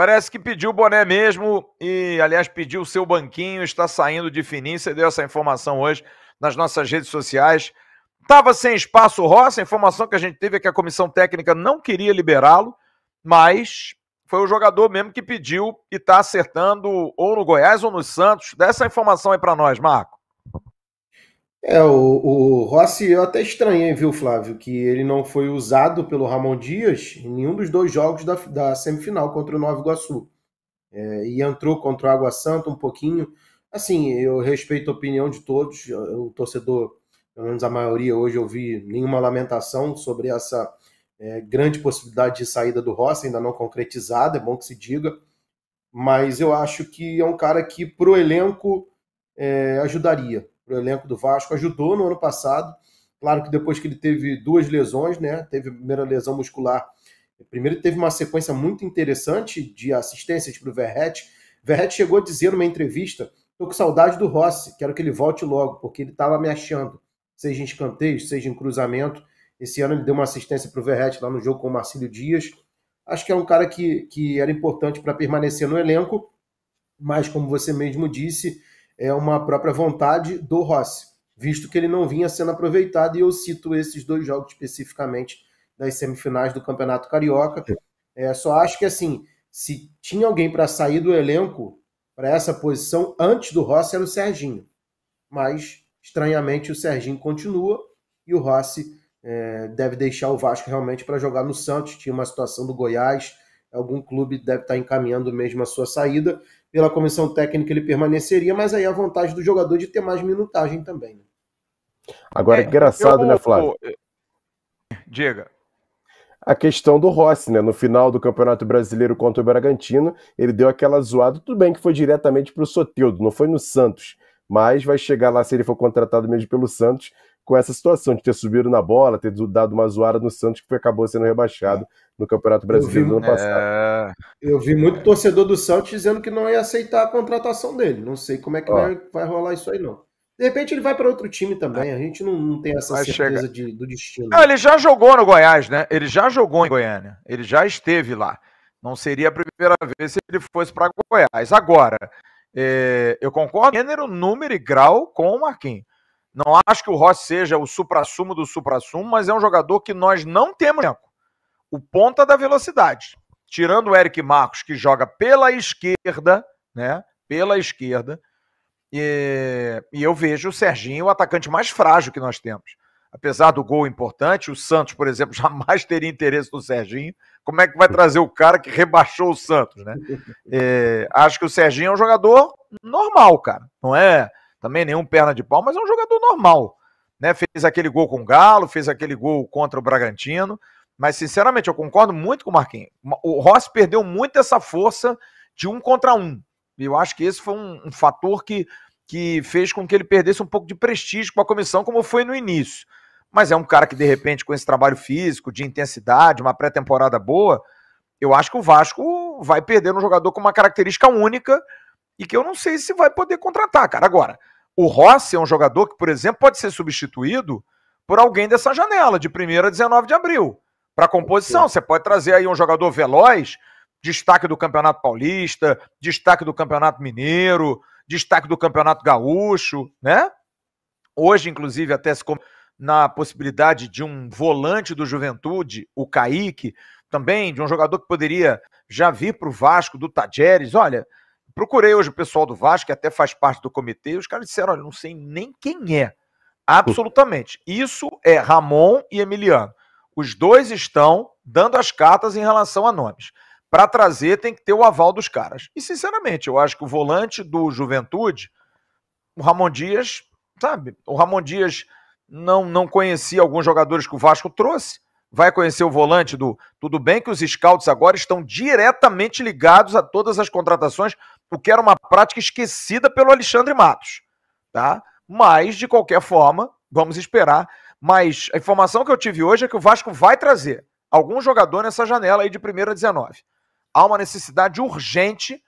Parece que pediu o boné mesmo e, aliás, pediu o seu banquinho, está saindo de Você deu essa informação hoje nas nossas redes sociais. Estava sem espaço o Rossi, a informação que a gente teve é que a comissão técnica não queria liberá-lo, mas foi o jogador mesmo que pediu e está acertando ou no Goiás ou no Santos. Dá essa informação aí para nós, Marco. É, o, o Rossi eu até estranhei, viu, Flávio, que ele não foi usado pelo Ramon Dias em nenhum dos dois jogos da, da semifinal contra o Nova Iguaçu. É, e entrou contra o Água Santa um pouquinho. Assim, eu respeito a opinião de todos, o torcedor, pelo menos a maioria, hoje eu vi nenhuma lamentação sobre essa é, grande possibilidade de saída do Rossi, ainda não concretizada, é bom que se diga. Mas eu acho que é um cara que, pro elenco, é, ajudaria para o elenco do Vasco, ajudou no ano passado. Claro que depois que ele teve duas lesões, né? Teve a primeira lesão muscular. Primeiro teve uma sequência muito interessante de assistências para o Verrete. Verrete chegou a dizer numa entrevista: estou com saudade do Rossi, quero que ele volte logo, porque ele estava me achando, seja em escanteio, seja em cruzamento. Esse ano ele deu uma assistência para o Verrete lá no jogo com o Marcílio Dias. Acho que é um cara que, que era importante para permanecer no elenco, mas como você mesmo disse, é uma própria vontade do Rossi, visto que ele não vinha sendo aproveitado, e eu cito esses dois jogos especificamente das semifinais do Campeonato Carioca. É, só acho que assim, se tinha alguém para sair do elenco para essa posição antes do Rossi era o Serginho. Mas, estranhamente, o Serginho continua e o Rossi é, deve deixar o Vasco realmente para jogar no Santos. Tinha uma situação do Goiás, algum clube deve estar tá encaminhando mesmo a sua saída pela comissão técnica ele permaneceria, mas aí a vantagem do jogador de ter mais minutagem também. Né? Agora, é, engraçado, eu, né, Flávio? Eu, eu... É, diga. A questão do Rossi, né? No final do Campeonato Brasileiro contra o Bragantino, ele deu aquela zoada, tudo bem que foi diretamente para o Soteudo, não foi no Santos, mas vai chegar lá se ele for contratado mesmo pelo Santos, com essa situação de ter subido na bola, ter dado uma zoada no Santos que acabou sendo rebaixado no Campeonato Brasileiro vi, do ano passado. É... Eu vi muito torcedor do Santos dizendo que não ia aceitar a contratação dele. Não sei como é que vai, vai, rolar isso aí, não. De repente ele vai para outro time também. A gente não, não tem essa vai certeza de, do destino. Não, ele já jogou no Goiás, né? Ele já jogou em Goiânia. Ele já esteve lá. Não seria a primeira vez se ele fosse para Goiás. Agora, é, eu concordo gênero, número e grau com o Marquinhos. Não acho que o Rossi seja o supra-sumo do supra-sumo, mas é um jogador que nós não temos O ponta da velocidade. Tirando o Eric Marcos, que joga pela esquerda, né? Pela esquerda. E, e eu vejo o Serginho o atacante mais frágil que nós temos. Apesar do gol importante, o Santos, por exemplo, <laughs> jamais teria interesse no Serginho. Como é que vai trazer o cara que rebaixou o Santos, né? É, acho que o Serginho é um jogador normal, cara. Não é também nenhum perna de pau, mas é um jogador normal. Né? Fez aquele gol com o Galo, fez aquele gol contra o Bragantino. Mas, sinceramente, eu concordo muito com o Marquinhos. O Rossi perdeu muito essa força de um contra um. E eu acho que esse foi um, um fator que, que fez com que ele perdesse um pouco de prestígio com a comissão, como foi no início. Mas é um cara que, de repente, com esse trabalho físico, de intensidade, uma pré-temporada boa, eu acho que o Vasco vai perder um jogador com uma característica única e que eu não sei se vai poder contratar, cara. Agora, o Rossi é um jogador que, por exemplo, pode ser substituído por alguém dessa janela, de 1 a 19 de abril, para composição. Você pode trazer aí um jogador veloz, destaque do Campeonato Paulista, destaque do Campeonato Mineiro, destaque do Campeonato Gaúcho, né? Hoje, inclusive, até se na possibilidade de um volante do Juventude, o Kaique, também de um jogador que poderia já vir para o Vasco, do Tajeres. Olha, Procurei hoje o pessoal do Vasco, que até faz parte do comitê, os caras disseram: olha, não sei nem quem é. Absolutamente. Isso é Ramon e Emiliano. Os dois estão dando as cartas em relação a nomes. Para trazer, tem que ter o aval dos caras. E, sinceramente, eu acho que o volante do Juventude, o Ramon Dias, sabe? O Ramon Dias não, não conhecia alguns jogadores que o Vasco trouxe. Vai conhecer o volante do. Tudo bem que os scouts agora estão diretamente ligados a todas as contratações o que era uma prática esquecida pelo Alexandre Matos, tá? Mas, de qualquer forma, vamos esperar. Mas a informação que eu tive hoje é que o Vasco vai trazer algum jogador nessa janela aí de 1 a 19. Há uma necessidade urgente,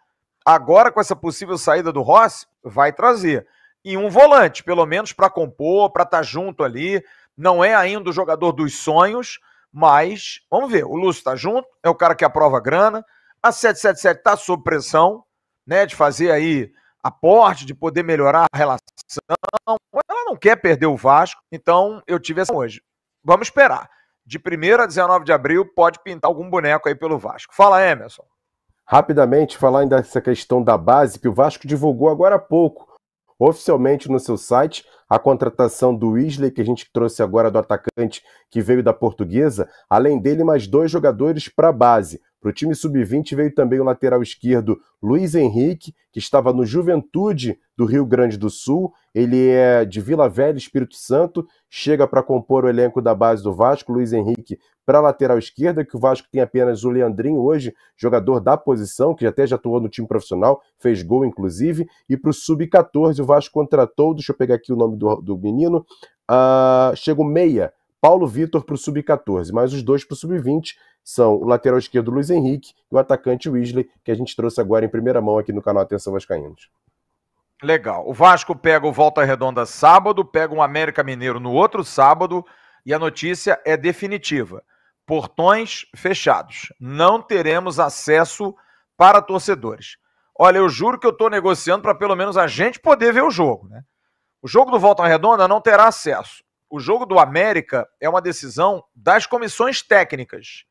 agora com essa possível saída do Rossi, vai trazer. E um volante, pelo menos para compor, para estar tá junto ali. Não é ainda o jogador dos sonhos, mas vamos ver. O Lúcio está junto, é o cara que aprova a grana. A 777 está sob pressão, né, de fazer aí aporte, de poder melhorar a relação. Ela não quer perder o Vasco, então eu tive essa hoje. Vamos esperar. De 1 a 19 de abril, pode pintar algum boneco aí pelo Vasco. Fala, Emerson. Rapidamente, falar ainda dessa questão da base que o Vasco divulgou agora há pouco, oficialmente no seu site, a contratação do Isley, que a gente trouxe agora do atacante que veio da Portuguesa, além dele, mais dois jogadores para a base. Para o time sub-20 veio também o lateral esquerdo Luiz Henrique, que estava no Juventude do Rio Grande do Sul. Ele é de Vila Velha, Espírito Santo, chega para compor o elenco da base do Vasco. Luiz Henrique para a lateral esquerda, que o Vasco tem apenas o Leandrinho hoje, jogador da posição, que até já atuou no time profissional, fez gol inclusive. E para o sub-14, o Vasco contratou, deixa eu pegar aqui o nome do, do menino, uh, chega o Meia Paulo Vitor para o sub-14, mas os dois para o sub-20 são o lateral esquerdo Luiz Henrique e o atacante Wesley, que a gente trouxe agora em primeira mão aqui no canal Atenção Vascaínos. Legal. O Vasco pega o Volta Redonda sábado, pega o um América Mineiro no outro sábado e a notícia é definitiva. Portões fechados. Não teremos acesso para torcedores. Olha, eu juro que eu estou negociando para pelo menos a gente poder ver o jogo, né? O jogo do Volta Redonda não terá acesso o jogo do América é uma decisão das comissões técnicas.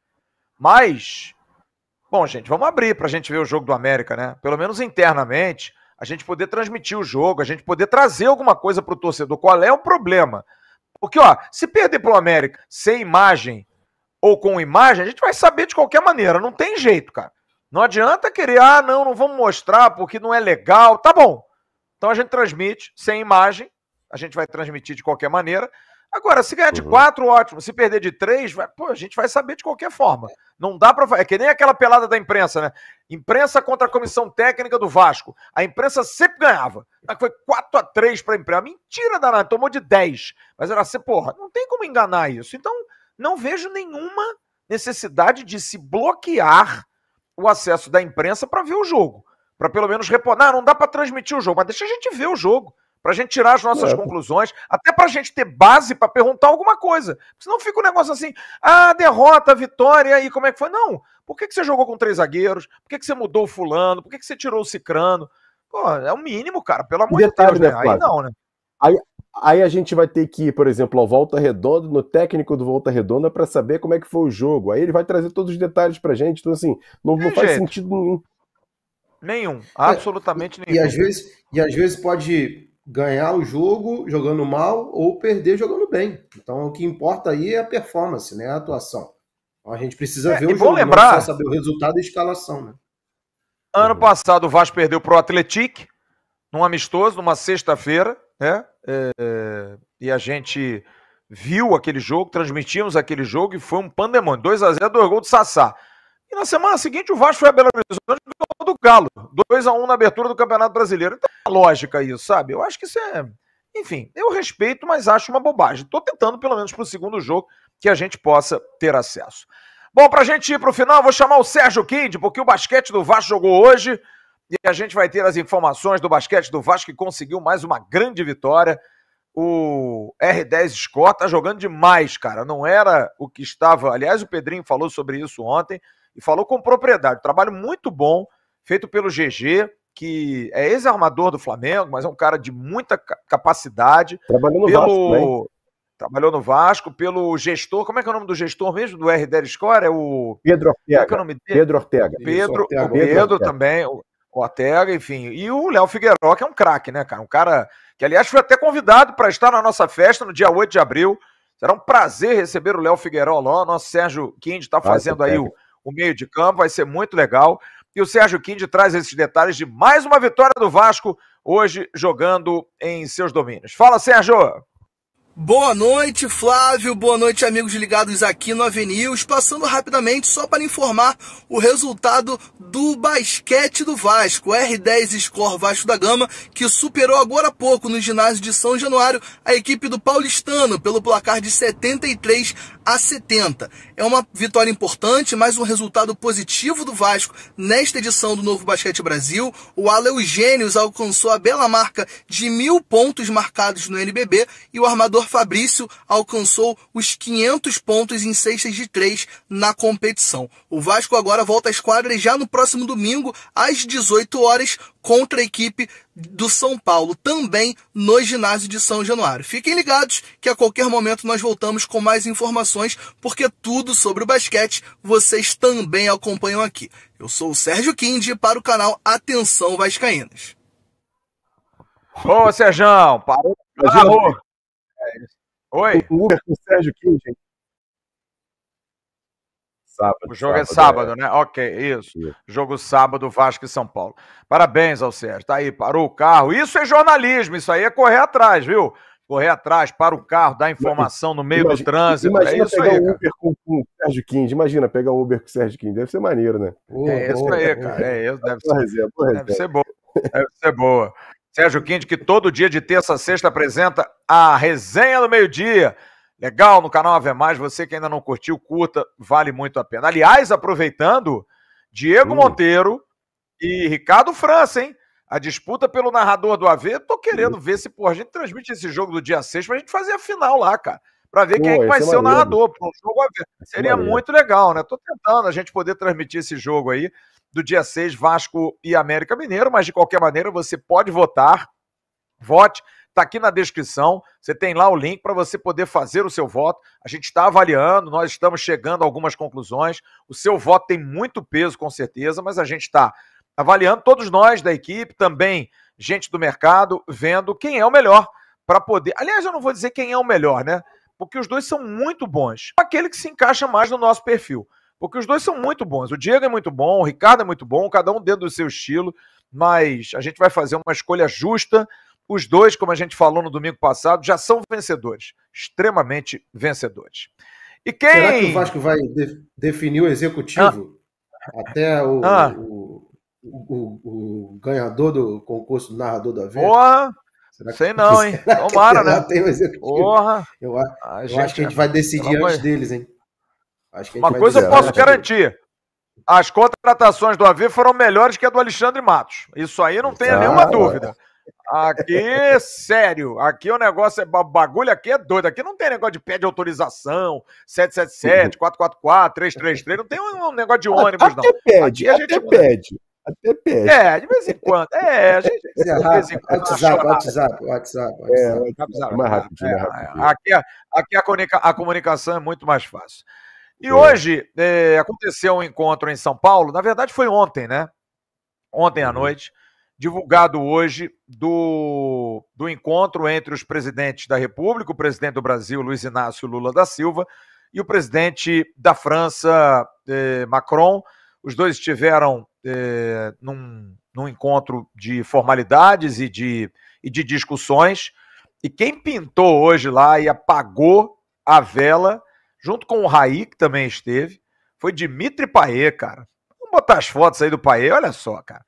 Mas, bom, gente, vamos abrir para a gente ver o jogo do América, né? Pelo menos internamente, a gente poder transmitir o jogo, a gente poder trazer alguma coisa para o torcedor. Qual é o problema? Porque, ó, se perder para o América sem imagem ou com imagem, a gente vai saber de qualquer maneira. Não tem jeito, cara. Não adianta querer, ah, não, não vamos mostrar porque não é legal. Tá bom. Então a gente transmite sem imagem, a gente vai transmitir de qualquer maneira. Agora, se ganhar de uhum. quatro, ótimo. Se perder de três, vai... pô, a gente vai saber de qualquer forma. Não dá para. É que nem aquela pelada da imprensa, né? Imprensa contra a comissão técnica do Vasco. A imprensa sempre ganhava. Foi 4 a 3 para a imprensa. Ah, mentira, danada. Tomou de 10. Mas era assim, porra, não tem como enganar isso. Então, não vejo nenhuma necessidade de se bloquear o acesso da imprensa para ver o jogo. Para pelo menos reponar. Ah, não, não dá para transmitir o jogo, mas deixa a gente ver o jogo para a gente tirar as nossas é. conclusões, até para a gente ter base para perguntar alguma coisa. Porque senão fica um negócio assim, ah, derrota, vitória, e como é que foi? Não, por que, que você jogou com três zagueiros? Por que, que você mudou o fulano? Por que, que você tirou o cicrano? Pô, é o mínimo, cara, pelo amor Detalhe, de Deus, né? né aí não, né? Aí, aí a gente vai ter que ir, por exemplo, ao Volta Redonda, no técnico do Volta Redonda, para saber como é que foi o jogo. Aí ele vai trazer todos os detalhes pra gente. Então, assim, não, não faz sentido nenhum. Nenhum, é, absolutamente é, nenhum. E às, vezes, e às vezes pode ganhar o jogo jogando mal ou perder jogando bem. Então o que importa aí é a performance, né? A atuação. Então, a gente precisa é, ver o jogo, lembrar, não saber o resultado e escalação, né? Ano passado o Vasco perdeu pro Atletic num amistoso, numa sexta-feira, né? É, é, e a gente viu aquele jogo, transmitimos aquele jogo e foi um pandemônio. 2 a 0 2 gols do Sassá. E na semana seguinte o Vasco foi a Belo Horizonte do Galo. 2 a 1 na abertura do Campeonato Brasileiro. Então, é lógica isso, sabe? Eu acho que isso é. Enfim, eu respeito, mas acho uma bobagem. Estou tentando, pelo menos, para o segundo jogo, que a gente possa ter acesso. Bom, para a gente ir para o final, vou chamar o Sérgio Kind, porque o basquete do Vasco jogou hoje e a gente vai ter as informações do basquete do Vasco que conseguiu mais uma grande vitória. O R10 Scott tá jogando demais, cara. Não era o que estava. Aliás, o Pedrinho falou sobre isso ontem e falou com propriedade. Trabalho muito bom feito pelo GG, que é ex-armador do Flamengo, mas é um cara de muita capacidade. Trabalhou no pelo... Vasco, né? Trabalhou no Vasco, pelo gestor. Como é que é o nome do gestor mesmo do RDL Score? É o. Pedro Ortega. Como é que é Pedro Ortega. Pedro, Ortega. O Pedro, Pedro Ortega. também. O Ortega, enfim. E o Léo Figueiró, que é um craque, né, cara? Um cara que, aliás, foi até convidado para estar na nossa festa no dia 8 de abril. Será um prazer receber o Léo Figueiró lá. O nosso Sérgio Quinde está fazendo aí o, o, meio de campo, vai ser muito legal. E o Sérgio Quinde traz esses detalhes de mais uma vitória do Vasco, hoje jogando em seus domínios. Fala, Sérgio! Boa noite, Flávio. Boa noite, amigos ligados aqui no Avenius. Passando rapidamente só para informar o resultado do basquete do Vasco. R10 Score Vasco da Gama, que superou agora há pouco no ginásio de São Januário a equipe do Paulistano pelo placar de 73 a 70. É uma vitória importante, mas um resultado positivo do Vasco nesta edição do Novo Basquete Brasil. O Aleugênios alcançou a bela marca de mil pontos marcados no NBB e o armador Fabrício alcançou os 500 pontos em cestas de três na competição. O Vasco agora volta às quadras já no próximo domingo, às 18 horas, contra a equipe do São Paulo, também no ginásio de São Januário. Fiquem ligados que a qualquer momento nós voltamos com mais informações, porque tudo sobre o basquete vocês também acompanham aqui. Eu sou o Sérgio Quindi para o canal Atenção Vascaínas. Ô, Sérgio, parou. Oi. O Uber o Sérgio Quindi, sábado. O jogo é sábado, é sábado, né? Ok, isso. Jogo sábado, Vasco e São Paulo. Parabéns ao Sérgio. Tá aí, parou o carro. Isso é jornalismo, isso aí é correr atrás, viu? Correr atrás, para o carro, dar informação no meio imagina, do trânsito. É imagina é isso pegar aí, um Uber com, o Sérgio Quindim. Imagina pegar um Uber com o Sérgio Quindim. Deve ser maneiro, né? é isso aí, cara. É isso. Deve, ser, reserva, deve ser boa. Deve ser boa. Sérgio Quindim, que todo dia de terça a sexta apresenta a resenha do meio-dia legal no canal Ave Mais. Você que ainda não curtiu, curta, vale muito a pena. Aliás, aproveitando, Diego uh. Monteiro e Ricardo França, hein? A disputa pelo narrador do AV, tô querendo uh. ver se, pô, a gente transmite esse jogo do dia 6 pra gente fazer a final lá, cara. Pra ver pô, quem é que vai ser maneiro. o narrador. pro jogo AV. Seria muito legal, né? Tô tentando a gente poder transmitir esse jogo aí do dia 6, Vasco e América Mineiro, mas de qualquer maneira você pode votar. Vote Está aqui na descrição, você tem lá o link para você poder fazer o seu voto. A gente está avaliando, nós estamos chegando a algumas conclusões. O seu voto tem muito peso, com certeza, mas a gente está avaliando, todos nós da equipe, também gente do mercado, vendo quem é o melhor para poder. Aliás, eu não vou dizer quem é o melhor, né? Porque os dois são muito bons. Aquele que se encaixa mais no nosso perfil. Porque os dois são muito bons. O Diego é muito bom, o Ricardo é muito bom, cada um dentro do seu estilo, mas a gente vai fazer uma escolha justa os dois, como a gente falou no domingo passado, já são vencedores, extremamente vencedores. E quem... Será que o Vasco vai de definir o executivo ah. até o, ah. o, o, o, ganhador do concurso narrador da vez? Porra! Será que, Sei não, <laughs> hein? Tomara, né? Tem o executivo? Porra! Eu, eu gente, acho que a gente vai decidir antes vai... deles, hein? Uma coisa eu posso garantir. As contratações do AV foram melhores que a do Alexandre Matos. Isso aí não tem nenhuma dúvida. Aqui é sério. Aqui o negócio é bagulho, aqui é doido. Aqui não tem negócio de pé de autorização, 777, 444, 333. Não tem um negócio de ônibus, não. Até pede, aqui gente... pede. Até pede. É, de vez em quando. É, a gente. <laughs> É rápido, WhatsApp, WhatsApp, WhatsApp, é, WhatsApp. É mais rápido, é, rápido. Aqui, é. aqui a, comunica, a comunicação é muito mais fácil. E é. hoje é, aconteceu um encontro em São Paulo, na verdade foi ontem, né? Ontem à uhum. noite divulgado hoje do, do encontro entre os presidentes da República, o presidente do Brasil, Luiz Inácio Lula da Silva, e o presidente da França, eh, Macron. Os dois estiveram eh, num, num encontro de formalidades e de, e de discussões. E quem pintou hoje lá e apagou a vela, junto com o Raí, que também esteve, foi Dimitri Paet, cara. Vamos botar as fotos aí do Paet, olha só, cara.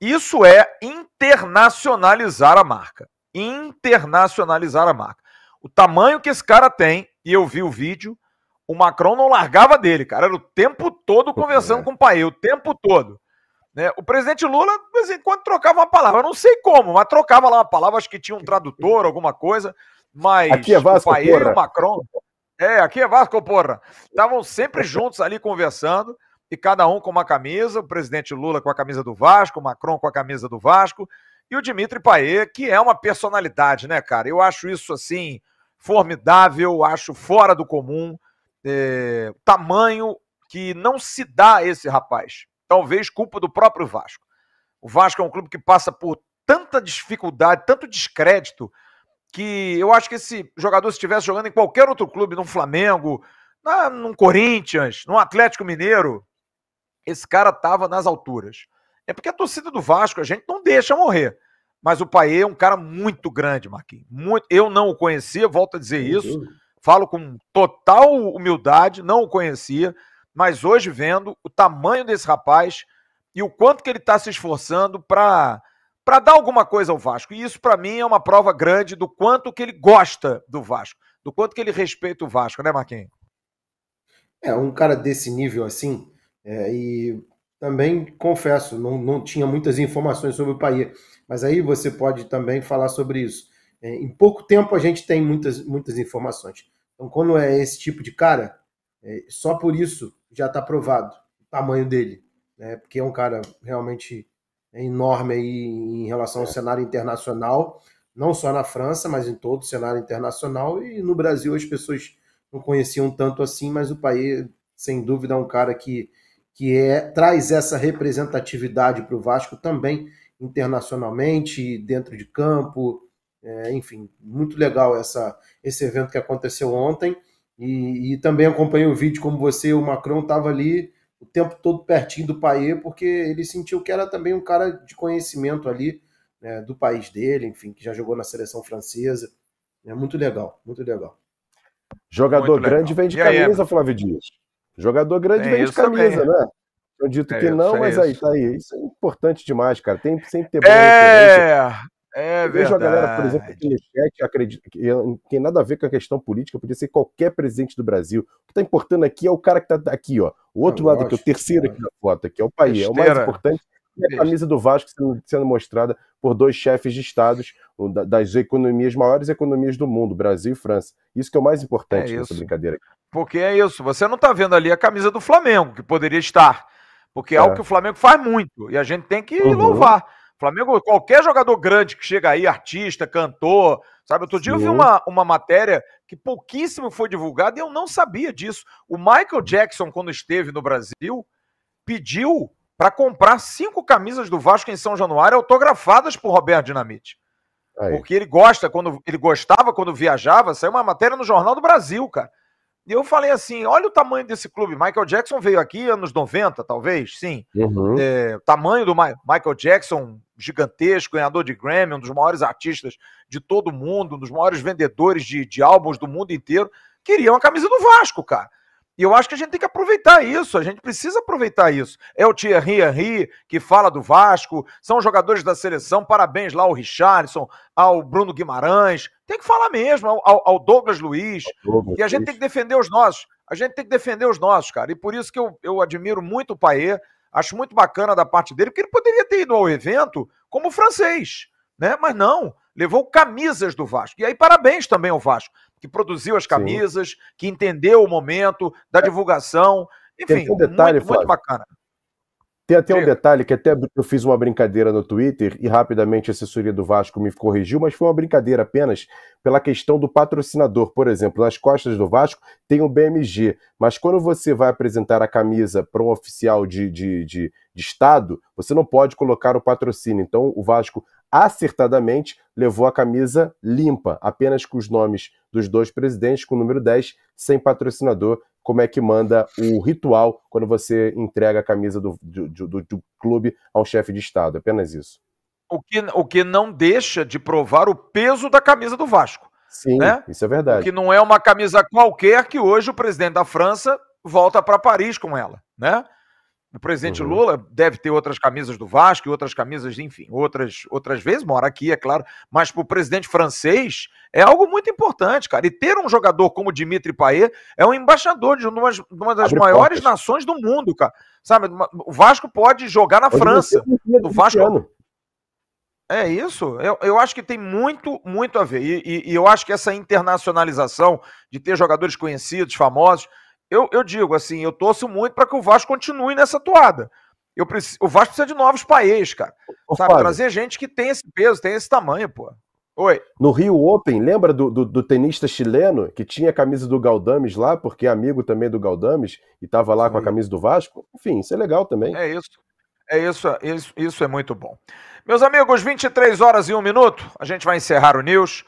Isso é internacionalizar a marca. Internacionalizar a marca. O tamanho que esse cara tem, e eu vi o vídeo, o Macron não largava dele, cara. Era o tempo todo conversando é. com o pai, o tempo todo. Né? O presidente Lula, de vez em quando, trocava uma palavra. Eu não sei como, mas trocava lá uma palavra, acho que tinha um tradutor, alguma coisa. Mas aqui é Vasco, o Paê porra. e o Macron. É, aqui é Vasco, porra. Estavam sempre juntos ali conversando e cada um com uma camisa, o presidente Lula com a camisa do Vasco, o Macron com a camisa do Vasco, e o Dimitri Payet, que é uma personalidade, né, cara? Eu acho isso, assim, formidável, acho fora do comum, é, tamanho que não se dá a esse rapaz. Talvez culpa do próprio Vasco. O Vasco é um clube que passa por tanta dificuldade, tanto descrédito, que eu acho que esse jogador, se estivesse jogando em qualquer outro clube, no Flamengo, num Corinthians, num Atlético Mineiro, esse cara tava nas alturas. É porque a torcida do Vasco, a gente não deixa morrer. Mas o Paê é um cara muito grande, Marquinhos. Muito, eu não o conhecia, volto a dizer Meu isso. Deus. Falo com total humildade, não o conhecia. Mas hoje, vendo o tamanho desse rapaz e o quanto que ele está se esforçando para para dar alguma coisa ao Vasco. E isso, para mim, é uma prova grande do quanto que ele gosta do Vasco, do quanto que ele respeita o Vasco, né, Marquinhos? É, um cara desse nível assim, é, e também confesso, não, não tinha muitas informações sobre o país, mas aí você pode também falar sobre isso. É, em pouco tempo a gente tem muitas, muitas informações. Então, quando é esse tipo de cara, é, só por isso já está provado o tamanho dele, né? porque é um cara realmente enorme aí em relação ao é. cenário internacional, não só na França, mas em todo o cenário internacional. E no Brasil as pessoas não conheciam tanto assim, mas o país, sem dúvida, é um cara que que é, traz essa representatividade para o Vasco também internacionalmente, dentro de campo, é, enfim, muito legal essa, esse evento que aconteceu ontem. E, e também acompanhei o vídeo como você, o Macron estava ali o tempo todo pertinho do Paier, porque ele sentiu que era também um cara de conhecimento ali né, do país dele, enfim, que já jogou na seleção francesa. É muito legal, muito legal. Jogador muito legal. grande vem de camisa, aí, Flávio Dias. Jogador grande é vem de camisa, também. né? Eu dito é, que não, é mas aí, tá aí. Isso é importante demais, cara. Tem sempre ter bom É, é verdade. Vejo a galera, por exemplo, que no chat, acredita que tem nada a ver com a questão política, podia ser qualquer presidente do Brasil. O que está importando aqui é o cara que está aqui, ó. O outro eu ah, lado gosto, aqui, o terceiro cara. aqui da foto, aqui, é o país. É o mais importante é a camisa do Vasco sendo, sendo mostrada por dois chefes de estados das economias, maiores economias do mundo, Brasil e França. Isso que é o mais importante é nessa brincadeira. Porque é isso, você não está vendo ali a camisa do Flamengo, que poderia estar, porque é, é algo é. que o Flamengo faz muito, e a gente tem que uhum. louvar. Flamengo, qualquer jogador grande que chega aí, artista, cantor, sabe? Outro Sim. dia eu vi uma, uma matéria que pouquíssimo foi divulgada e eu não sabia disso. O Michael Jackson, quando esteve no Brasil, pediu para comprar cinco camisas do Vasco em São Januário autografadas por Roberto Dinamite. Aí. Porque ele gosta, quando ele gostava quando viajava, saiu uma matéria no Jornal do Brasil, cara. E eu falei assim: olha o tamanho desse clube. Michael Jackson veio aqui anos 90, talvez, sim. Uhum. É, tamanho do Michael Jackson, gigantesco, ganhador de Grammy, um dos maiores artistas de todo o mundo, um dos maiores vendedores de, de álbuns do mundo inteiro. Queria uma camisa do Vasco, cara. E eu acho que a gente tem que aproveitar isso, a gente precisa aproveitar isso. É o Thierry Henry que fala do Vasco, são jogadores da seleção, parabéns lá ao Richardson, ao Bruno Guimarães, tem que falar mesmo, ao, ao Douglas Luiz, e a gente tem que defender os nossos, a gente tem que defender os nossos, cara, e por isso que eu, eu admiro muito o Paê, acho muito bacana da parte dele, porque ele poderia ter ido ao evento como francês, né, mas não, levou camisas do Vasco, e aí parabéns também ao Vasco, que produziu as camisas, Sim. que entendeu o momento da é. divulgação. Enfim, um detalhe, muito, muito bacana. Tem até Sim. um detalhe que até eu fiz uma brincadeira no Twitter e rapidamente a assessoria do Vasco me corrigiu, mas foi uma brincadeira apenas pela questão do patrocinador. Por exemplo, nas costas do Vasco tem o BMG, mas quando você vai apresentar a camisa para um oficial de, de, de, de Estado, você não pode colocar o patrocínio. Então o Vasco acertadamente levou a camisa limpa, apenas com os nomes dos dois presidentes, com o número 10, sem patrocinador, como é que manda o ritual quando você entrega a camisa do, do, do, do clube ao chefe de Estado. É apenas isso. O que, o que não deixa de provar o peso da camisa do Vasco. Sim, né? isso é verdade. O que não é uma camisa qualquer que hoje o presidente da França volta para Paris com ela, né? O presidente uhum. Lula deve ter outras camisas do Vasco, outras camisas, enfim, outras outras vezes, mora aqui, é claro, mas para o presidente francês é algo muito importante, cara. E ter um jogador como Dimitri Payet é um embaixador de uma, de uma das Abre maiores portas. nações do mundo, cara. Sabe, o Vasco pode jogar na França. O Vasco. Ano. Né? É isso. Eu, eu acho que tem muito, muito a ver. E, e, e eu acho que essa internacionalização de ter jogadores conhecidos, famosos, eu, eu digo assim, eu torço muito para que o Vasco continue nessa toada. Eu preciso, o Vasco precisa de novos países, cara. Ô, Sabe, Fábio, trazer gente que tem esse peso, tem esse tamanho, pô. Oi. No Rio Open, lembra do, do, do tenista chileno que tinha a camisa do Galdames lá, porque é amigo também do Galdames, e estava lá Sim. com a camisa do Vasco? Enfim, isso é legal também. É isso. É isso, é isso, isso é muito bom. Meus amigos, 23 horas e um minuto, a gente vai encerrar o News.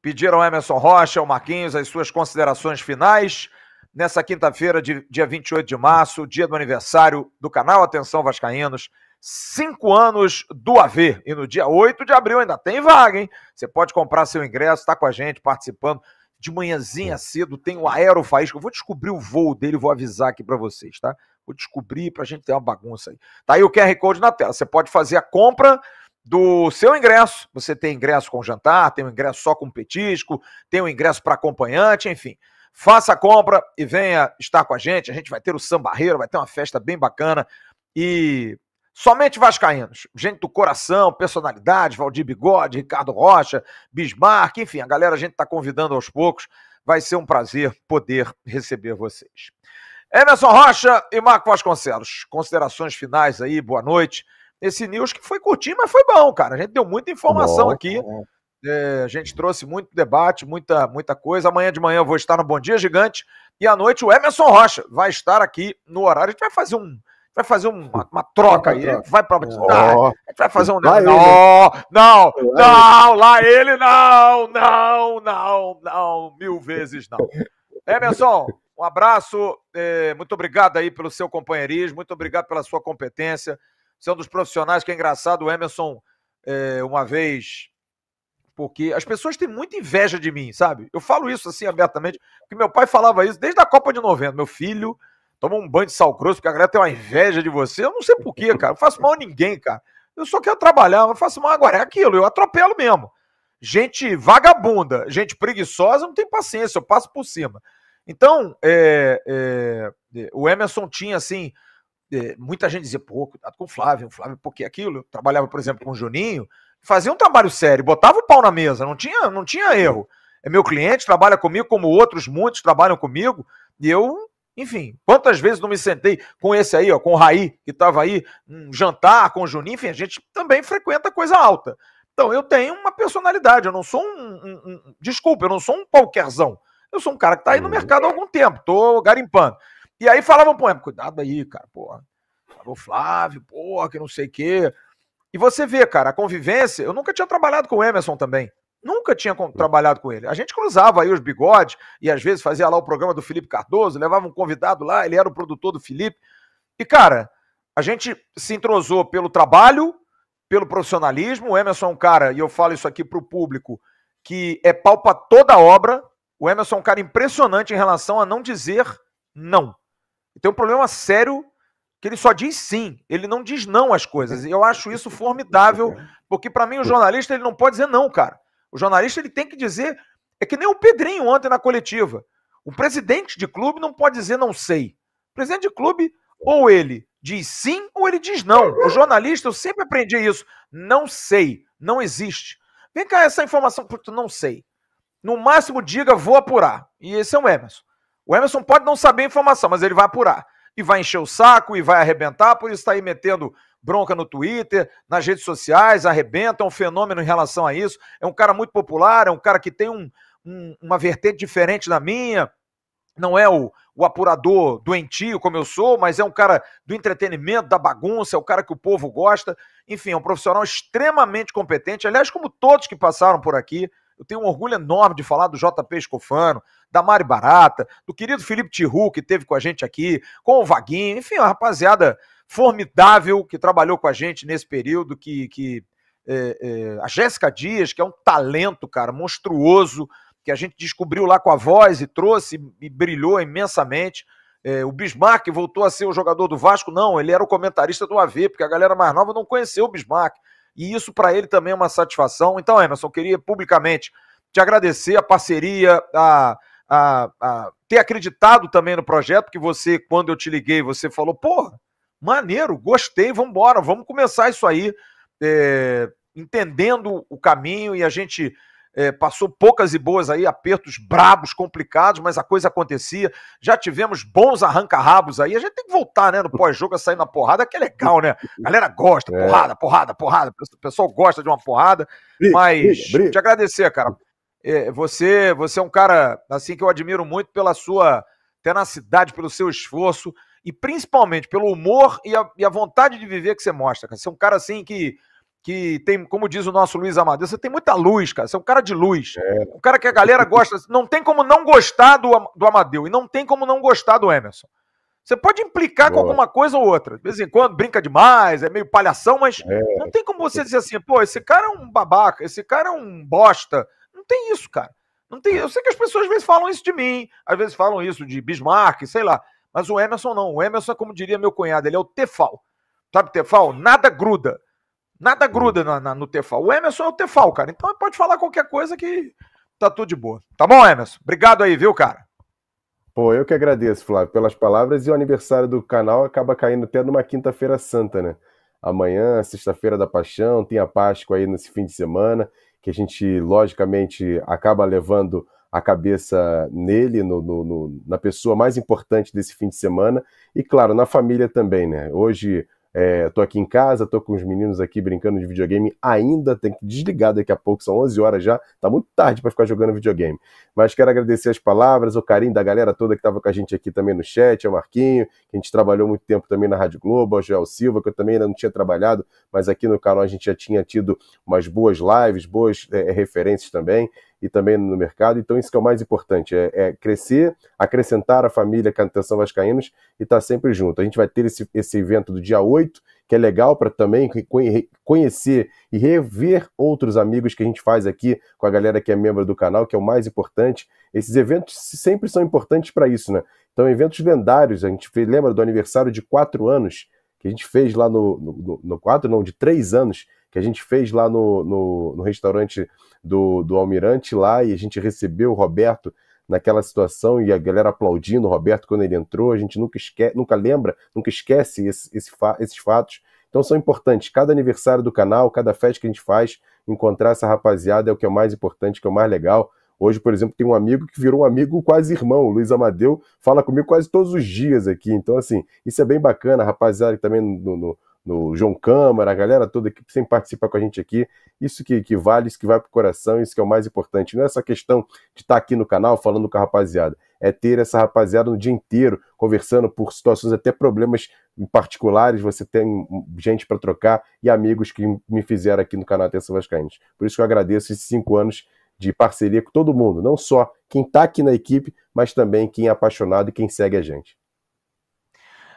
Pediram ao Emerson Rocha, ao Marquinhos, as suas considerações finais nessa quinta-feira, dia 28 de março, dia do aniversário do canal Atenção Vascaínos. Cinco anos do AV. E no dia 8 de abril ainda tem vaga, hein? Você pode comprar seu ingresso, está com a gente participando. De manhãzinha cedo tem o Aero Eu vou descobrir o voo dele, vou avisar aqui para vocês, tá? Vou descobrir para a gente ter uma bagunça aí. Tá aí o QR Code na tela. Você pode fazer a compra do seu ingresso. Você tem ingresso com jantar, tem um ingresso só com petisco, tem um ingresso para acompanhante, enfim. Faça a compra e venha estar com a gente. A gente vai ter o Sambarreiro, vai ter uma festa bem bacana. E somente vascaínos, gente do coração, personalidade, Valdir Bigode, Ricardo Rocha, Bismarck, enfim, a galera a gente está convidando aos poucos. Vai ser um prazer poder receber vocês. Emerson Rocha e Marco Vasconcelos, considerações finais aí, boa noite. Esse news que foi curtinho, mas foi bom, cara. A gente deu muita informação bom, aqui. Bom. É, a gente trouxe muito debate, muita, muita coisa. Amanhã de manhã eu vou estar no Bom Dia Gigante. E à noite o Emerson Rocha vai estar aqui no horário. A gente vai fazer um. Vai fazer uma, uma troca aí. Vai pra. Oh. Ah, vai fazer um. Lá não, ele. não, não, lá ele não, não, não, não, mil vezes não. Emerson, um abraço. É, muito obrigado aí pelo seu companheirismo, muito obrigado pela sua competência. Você é um dos profissionais que é engraçado. O Emerson, é, uma vez porque as pessoas têm muita inveja de mim, sabe? Eu falo isso assim abertamente, porque meu pai falava isso desde a Copa de 90. Meu filho toma um banho de sal grosso, porque a galera tem uma inveja de você. Eu não sei porquê, cara. Eu não faço mal a ninguém, cara. Eu só quero trabalhar, mas faço mal agora. É aquilo, eu atropelo mesmo. Gente vagabunda, gente preguiçosa, não tem paciência, eu passo por cima. Então, é, é, é, o Emerson tinha assim. É, muita gente dizia, pô, cuidado com o Flávio, o Flávio, porque aquilo. Eu trabalhava, por exemplo, com o Juninho fazia um trabalho sério, botava o pau na mesa, não tinha, não tinha erro. É meu cliente, trabalha comigo, como outros muitos trabalham comigo, e eu, enfim, quantas vezes não me sentei com esse aí, ó, com o Raí, que estava aí, um jantar com o Juninho, enfim, a gente também frequenta coisa alta. Então, eu tenho uma personalidade, eu não sou um. um, um desculpa, eu não sou um qualquerzão. Eu sou um cara que está aí no uhum. mercado há algum tempo, tô garimpando. E aí falavam, pô, é, cuidado aí, cara, porra. falou Flávio, porra, que não sei o quê. E você vê, cara, a convivência. Eu nunca tinha trabalhado com o Emerson também. Nunca tinha hum. trabalhado com ele. A gente cruzava aí os bigodes e às vezes fazia lá o programa do Felipe Cardoso, levava um convidado lá, ele era o produtor do Felipe. E, cara, a gente se entrosou pelo trabalho, pelo profissionalismo. O Emerson é um cara, e eu falo isso aqui para o público, que é palpa toda a obra. O Emerson é um cara impressionante em relação a não dizer não. Tem um problema sério que ele só diz sim, ele não diz não às coisas. E eu acho isso formidável, porque para mim o jornalista ele não pode dizer não, cara. O jornalista ele tem que dizer, é que nem o Pedrinho ontem na coletiva. O presidente de clube não pode dizer não sei. O presidente de clube ou ele diz sim ou ele diz não. O jornalista eu sempre aprendi isso, não sei, não existe. Vem cá essa informação porque tu não sei. No máximo diga vou apurar. E esse é o Emerson. O Emerson pode não saber a informação, mas ele vai apurar e vai encher o saco e vai arrebentar, por isso está aí metendo bronca no Twitter, nas redes sociais, arrebenta, é um fenômeno em relação a isso. É um cara muito popular, é um cara que tem um, um, uma vertente diferente da minha, não é o, o, apurador doentio como eu sou, mas é um cara do entretenimento, da bagunça, é o cara que o povo gosta. Enfim, é um profissional extremamente competente. Aliás, como todos que passaram por aqui, eu tenho um orgulho enorme de falar do JP Escofano, da Mari Barata, do querido Felipe Tiru, que teve com a gente aqui, com o Vaguinho, enfim, uma rapaziada formidável que trabalhou com a gente nesse período, que, que é, é, a Jéssica Dias, que é um talento, cara, monstruoso, que a gente descobriu lá com a voz e trouxe e brilhou imensamente. É, o Bismarck voltou a ser o jogador do Vasco? Não, ele era o comentarista do AV, porque a galera mais nova não conheceu o Bismarck. E isso para ele também é uma satisfação. Então, Emerson, queria publicamente te agradecer a parceria, a, a, a ter acreditado também no projeto, que você, quando eu te liguei, você falou, porra, maneiro, gostei, vamos embora, vamos começar isso aí, é, entendendo o caminho e a gente é, passou poucas e boas aí, apertos brabos, complicados, mas a coisa acontecia. Já tivemos bons arranca-rabos aí. A gente tem que voltar, né? No pós-jogo a sair na porrada, que é legal, né? A galera gosta, é. porrada, porrada, porrada. O pessoal gosta de uma porrada. mas te agradecer, cara. É, você, você é um cara assim que eu admiro muito pela sua tenacidade, pelo seu esforço e principalmente pelo humor e a, e a vontade de viver que você mostra. Cara. Você é um cara assim que que tem, como diz o nosso Luiz Amadeu, você tem muita luz, cara. Você é um cara de luz. É. Um cara que a galera gosta. Não tem como não gostar do, do Amadeu e não tem como não gostar do Emerson. Você pode implicar Boa. com alguma coisa ou outra. De vez em quando brinca demais, é meio palhação, mas é. não tem como você dizer assim, pô, esse cara é um babaca, esse cara é um bosta, não tem isso, cara. Não tem, é. eu sei que as pessoas às vezes falam isso de mim, às vezes falam isso de Bismarck, sei lá. Mas o Emerson não. O Emerson, como diria meu cunhado, ele é o Tefal. Sabe Tefal? Nada gruda. Nada hum. gruda na, na, no Tefal. O Emerson é o Tefal, cara. Então pode falar qualquer coisa que tá tudo de boa. Tá bom, Emerson? Obrigado aí, viu, cara? Pô, eu que agradeço, Flávio, pelas palavras. E o aniversário do canal acaba caindo até numa quinta-feira santa, né? Amanhã, sexta-feira da Paixão, tem a Páscoa aí nesse fim de semana que a gente, logicamente, acaba levando a cabeça nele, no, no, no, na pessoa mais importante desse fim de semana, e claro, na família também, né? Hoje é, tô aqui em casa, tô com os meninos aqui brincando de videogame, ainda tem que desligar daqui a pouco, são 11 horas já, tá muito tarde para ficar jogando videogame. Mas quero agradecer as palavras, o carinho da galera toda que tava com a gente aqui também no chat, ao Marquinho, que a gente trabalhou muito tempo também na Rádio Globo, ao Joel Silva, que eu também ainda não tinha trabalhado, mas aqui no canal a gente já tinha tido umas boas lives, boas é, referências também e também no mercado. Então, isso que é o mais importante: é, é crescer, acrescentar a família Cantação é Vascaínos e estar tá sempre junto. A gente vai ter esse, esse evento do dia 8, que é legal para também conhecer e rever outros amigos que a gente faz aqui com a galera que é membro do canal, que é o mais importante. Esses eventos sempre são importantes para isso, né? Então, eventos lendários, a gente lembra do aniversário de quatro anos que a gente fez lá no, no, no, no quatro, não, de três anos, que a gente fez lá no, no, no restaurante do, do Almirante lá, e a gente recebeu o Roberto naquela situação e a galera aplaudindo o Roberto quando ele entrou. A gente nunca, esque nunca lembra, nunca esquece esse, esse esses fatos. Então são importantes. Cada aniversário do canal, cada festa que a gente faz, encontrar essa rapaziada é o que é o mais importante, que é o mais legal. Hoje, por exemplo, tem um amigo que virou um amigo quase irmão, o Luiz Amadeu, fala comigo quase todos os dias aqui. Então, assim, isso é bem bacana, rapaziada, que também no, no no João Câmara, a galera toda que sempre participa com a gente aqui. Isso que, que vale, isso que vai pro coração, isso que é o mais importante. Não é essa questão de estar tá aqui no canal falando com a rapaziada, é ter essa rapaziada no dia inteiro conversando por situações, até problemas particulares. Você tem gente para trocar e amigos que me fizeram aqui no canal Atenção Vascaínos. Por isso que eu agradeço esses cinco anos de parceria com todo mundo, não só quem está aqui na equipe, mas também quem é apaixonado e quem segue a gente.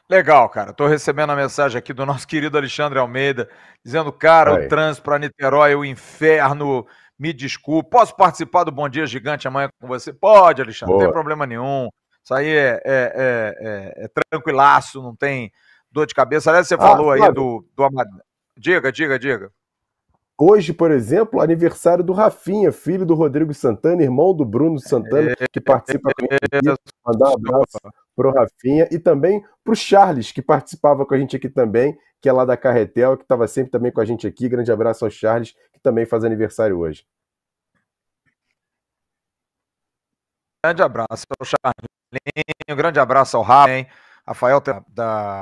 Legal, cara. Estou recebendo a mensagem aqui do nosso querido Alexandre Almeida, dizendo, cara, Oi. o trânsito para Niterói é o inferno, me desculpe. Posso participar do Bom Dia Gigante amanhã com você? Pode, Alexandre, Boa. não tem problema nenhum. Isso aí é, é, é, é, tranquilaço, não tem dor de cabeça. Aliás, você ah, falou aí do, do Amadeu. Diga, diga, diga. Hoje, por exemplo, aniversário do Rafinha, filho do Rodrigo Santana, irmão do Bruno Santana, que participa com Mandar um abraço para o Rafinha e também para o Charles, que participava com a gente aqui também, que é lá da Carretel, que estava sempre também com a gente aqui. Grande abraço ao Charles, que também faz aniversário hoje. Grande abraço ao Charlinho, grande abraço ao Rafa, Rafael da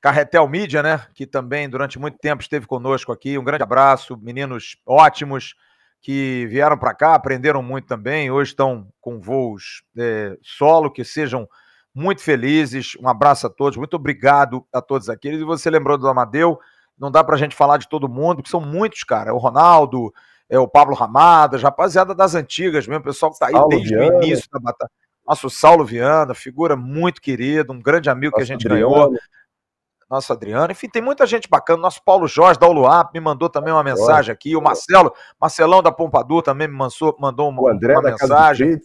Carretel Mídia, né? Que também durante muito tempo esteve conosco aqui. Um grande abraço, meninos ótimos que vieram para cá, aprenderam muito também. Hoje estão com voos é, solo, que sejam muito felizes. Um abraço a todos, muito obrigado a todos aqueles. E você lembrou do Amadeu, não dá para a gente falar de todo mundo, que são muitos, cara. É o Ronaldo, é o Pablo Ramadas, rapaziada das antigas mesmo, o pessoal que tá aí Saulo desde Viana. o início da batalha. Nosso Saulo Viana, figura muito querida, um grande amigo que a gente Adriano. ganhou. Nosso Adriano, enfim, tem muita gente bacana. Nosso Paulo Jorge da Uluap me mandou também uma mensagem aqui. O Marcelo, Marcelão da Pompadour também me mandou, mandou uma, o André uma da mensagem. Casa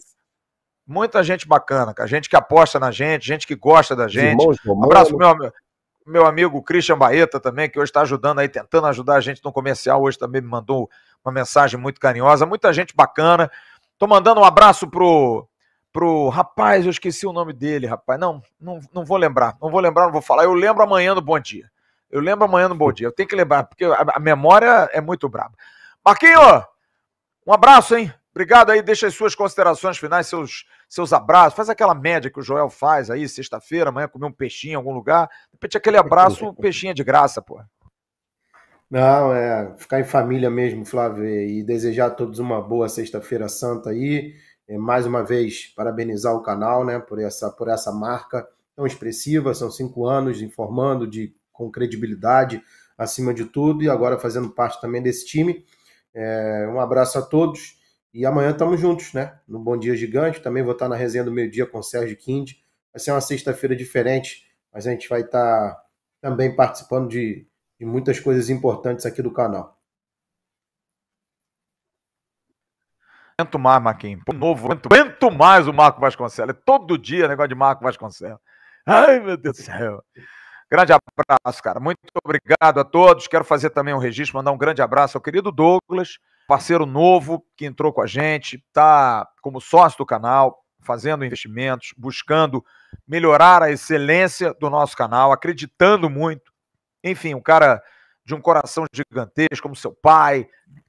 muita gente bacana, cara. Gente que aposta na gente, gente que gosta da gente. Um Abraço pro meu, meu amigo Christian Baeta também, que hoje está ajudando aí, tentando ajudar a gente no comercial. Hoje também me mandou uma mensagem muito carinhosa. Muita gente bacana. Tô mandando um abraço pro. Pro rapaz, eu esqueci o nome dele, rapaz. Não, não, não vou lembrar. Não vou lembrar, não vou falar. Eu lembro amanhã do Bom Dia. Eu lembro amanhã no Bom Dia. Eu tenho que lembrar, porque a, a memória é muito braba. Marquinho, um abraço, hein? Obrigado aí, deixa as suas considerações finais, seus, seus abraços. Faz aquela média que o Joel faz aí, sexta-feira, amanhã comer um peixinho em algum lugar. De repente, aquele abraço, um peixinho é de graça, pô. Não, é ficar em família mesmo, Flávio, e desejar a todos uma boa Sexta-feira Santa aí. É, mais uma vez, parabenizar o canal, né, por essa, por essa marca tão expressiva. São cinco anos informando de, com credibilidade acima de tudo e agora fazendo parte também desse time. É, um abraço a todos e amanhã estamos juntos, né? No Bom Dia Gigante. Também vou estar na resenha do meio-dia com o Sérgio Kind. Vai ser uma sexta-feira diferente, mas a gente vai estar também participando de, de muitas coisas importantes aqui do canal. Aguento mais, Marquinhos. Pô, novo, aguento mais o Marco Vasconcelos. É todo dia negócio de Marco Vasconcelos. Ai, meu Deus do céu. Grande abraço, cara. Muito obrigado a todos. Quero fazer também um registro, mandar um grande abraço ao querido Douglas, parceiro novo que entrou com a gente, está como sócio do canal, fazendo investimentos, buscando melhorar a excelência do nosso canal, acreditando muito. Enfim, um cara de um coração gigantesco, como seu pai,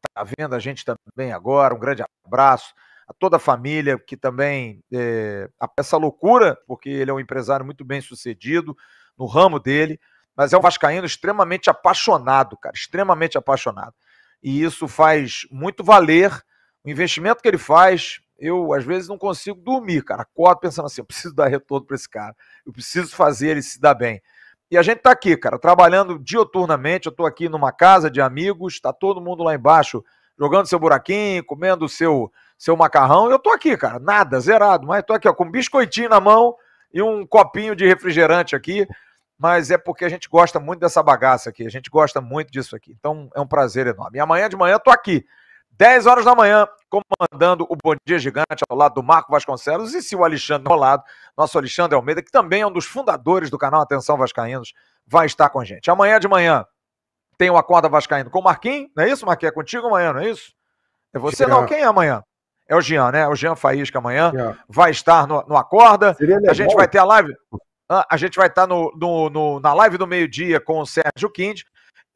está vendo a gente também agora. Um grande abraço a toda a família que também é, essa loucura, porque ele é um empresário muito bem sucedido no ramo dele, mas é um vascaíno extremamente apaixonado, cara, extremamente apaixonado e isso faz muito valer o investimento que ele faz. Eu, às vezes, não consigo dormir, cara. Acordo pensando assim: eu preciso dar retorno para esse cara, eu preciso fazer ele se dar bem. E a gente está aqui, cara, trabalhando dioturnamente. Eu estou aqui numa casa de amigos, está todo mundo lá embaixo jogando seu buraquinho, comendo seu seu macarrão. Eu estou aqui, cara, nada, zerado, mas estou aqui ó, com um biscoitinho na mão e um copinho de refrigerante aqui mas é porque a gente gosta muito dessa bagaça aqui, a gente gosta muito disso aqui. Então é um prazer enorme. E amanhã de manhã eu tô aqui, 10 horas da manhã, comandando o Bom Dia Gigante ao lado do Marco Vasconcelos e se o Alexandre ao lado, nosso Alexandre Almeida, que também é um dos fundadores do canal Atenção Vascaínos, vai estar com a gente. Amanhã de manhã tem o Acorda Vascaíno com o Marquinhos, não é isso, Marquinhos? É contigo amanhã, não é isso? É você? Não, quem é amanhã? É o Jean, né? É o Jean Faísca amanhã. Vai estar no, no Acorda. Seria a gente vai ter a live. A gente vai estar tá no, no, no na live do meio-dia com o Sérgio Quinde.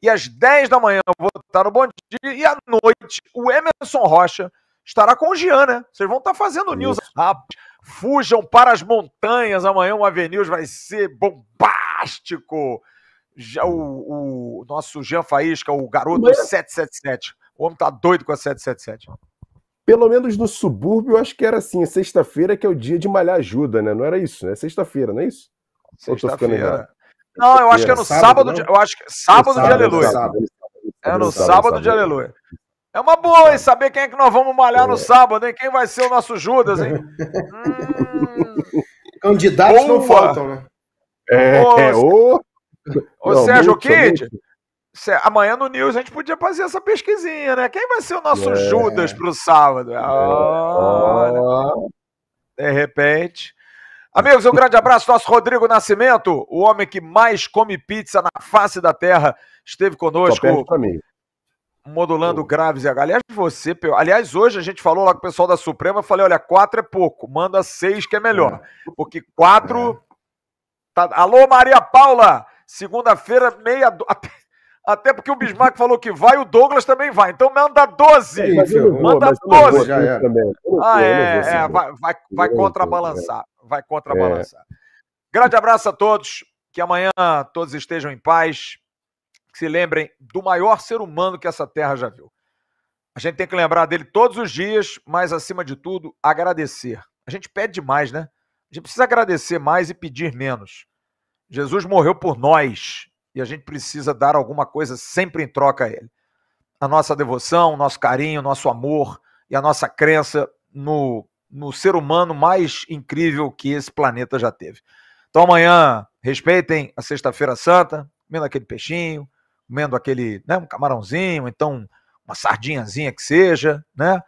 E às 10 da manhã eu vou estar tá no Bom Dia. E à noite, o Emerson Rocha estará com o Jean, né? Vocês vão estar tá fazendo news. Ah, fujam para as montanhas. Amanhã o Avenews vai ser bombástico. Já o, o nosso Jean Faísca, o garoto Mas... 777. O homem tá doido com a 777 pelo menos no subúrbio, eu acho que era assim, é sexta-feira que é o dia de malhar ajuda, né? Não era isso, né? É sexta-feira, não é isso? Sexta-feira. Não, eu acho que é no sábado, de, eu acho que sábado, sábado de aleluia. Sábado, é no sábado, de aleluia. É uma boa, hein? Saber quem é que nós vamos malhar é. no sábado, hein? Quem vai ser o nosso Judas, hein? hum... <laughs> Candidatos boa. não faltam, né? É, ô, é, ô não, Sérgio Kid, amanhã no News a gente podia fazer essa pesquisinha, né? Quem vai ser o nosso é. Judas pro sábado? É. Olha, de repente. Amigos, um grande abraço. Nosso Rodrigo Nascimento, o homem que mais come pizza na face da terra, esteve conosco. Modulando graves e H. Aliás, você. Aliás, hoje a gente falou lá com o pessoal da Suprema. Falei: olha, quatro é pouco, manda seis que é melhor. É. Porque quatro. É. Tá... Alô, Maria Paula! Segunda-feira, meia. <laughs> Até porque o Bismarck falou que vai, o Douglas também vai. Então manda 12. É, vou, manda 12. Já ah, é. Ah, é, é, vai, vai, é. vai contrabalançar. Vai contrabalançar. É. Grande abraço a todos. Que amanhã todos estejam em paz. Que se lembrem do maior ser humano que essa terra já viu. A gente tem que lembrar dele todos os dias, mas acima de tudo, agradecer. A gente pede demais, né? A gente precisa agradecer mais e pedir menos. Jesus morreu por nós e a gente precisa dar alguma coisa sempre em troca a ele. A nossa devoção, nosso carinho, nosso amor e a nossa crença no, no ser humano mais incrível que esse planeta já teve. Então amanhã, respeitem a Sexta-feira Santa, comendo aquele peixinho, comendo aquele, né, um camarãozinho, então uma sardinhazinha que seja, né?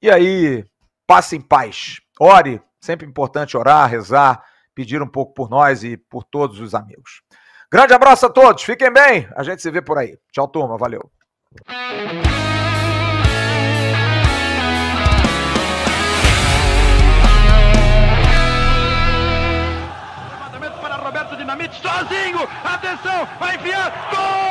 E aí, passe em paz. Ore, sempre é importante orar, rezar, pedir um pouco por nós e por todos os amigos. Grande abraço a todos, fiquem bem, a gente se vê por aí. Tchau, turma, valeu. Roberto Dinamite sozinho, atenção, vai enfiar, gol!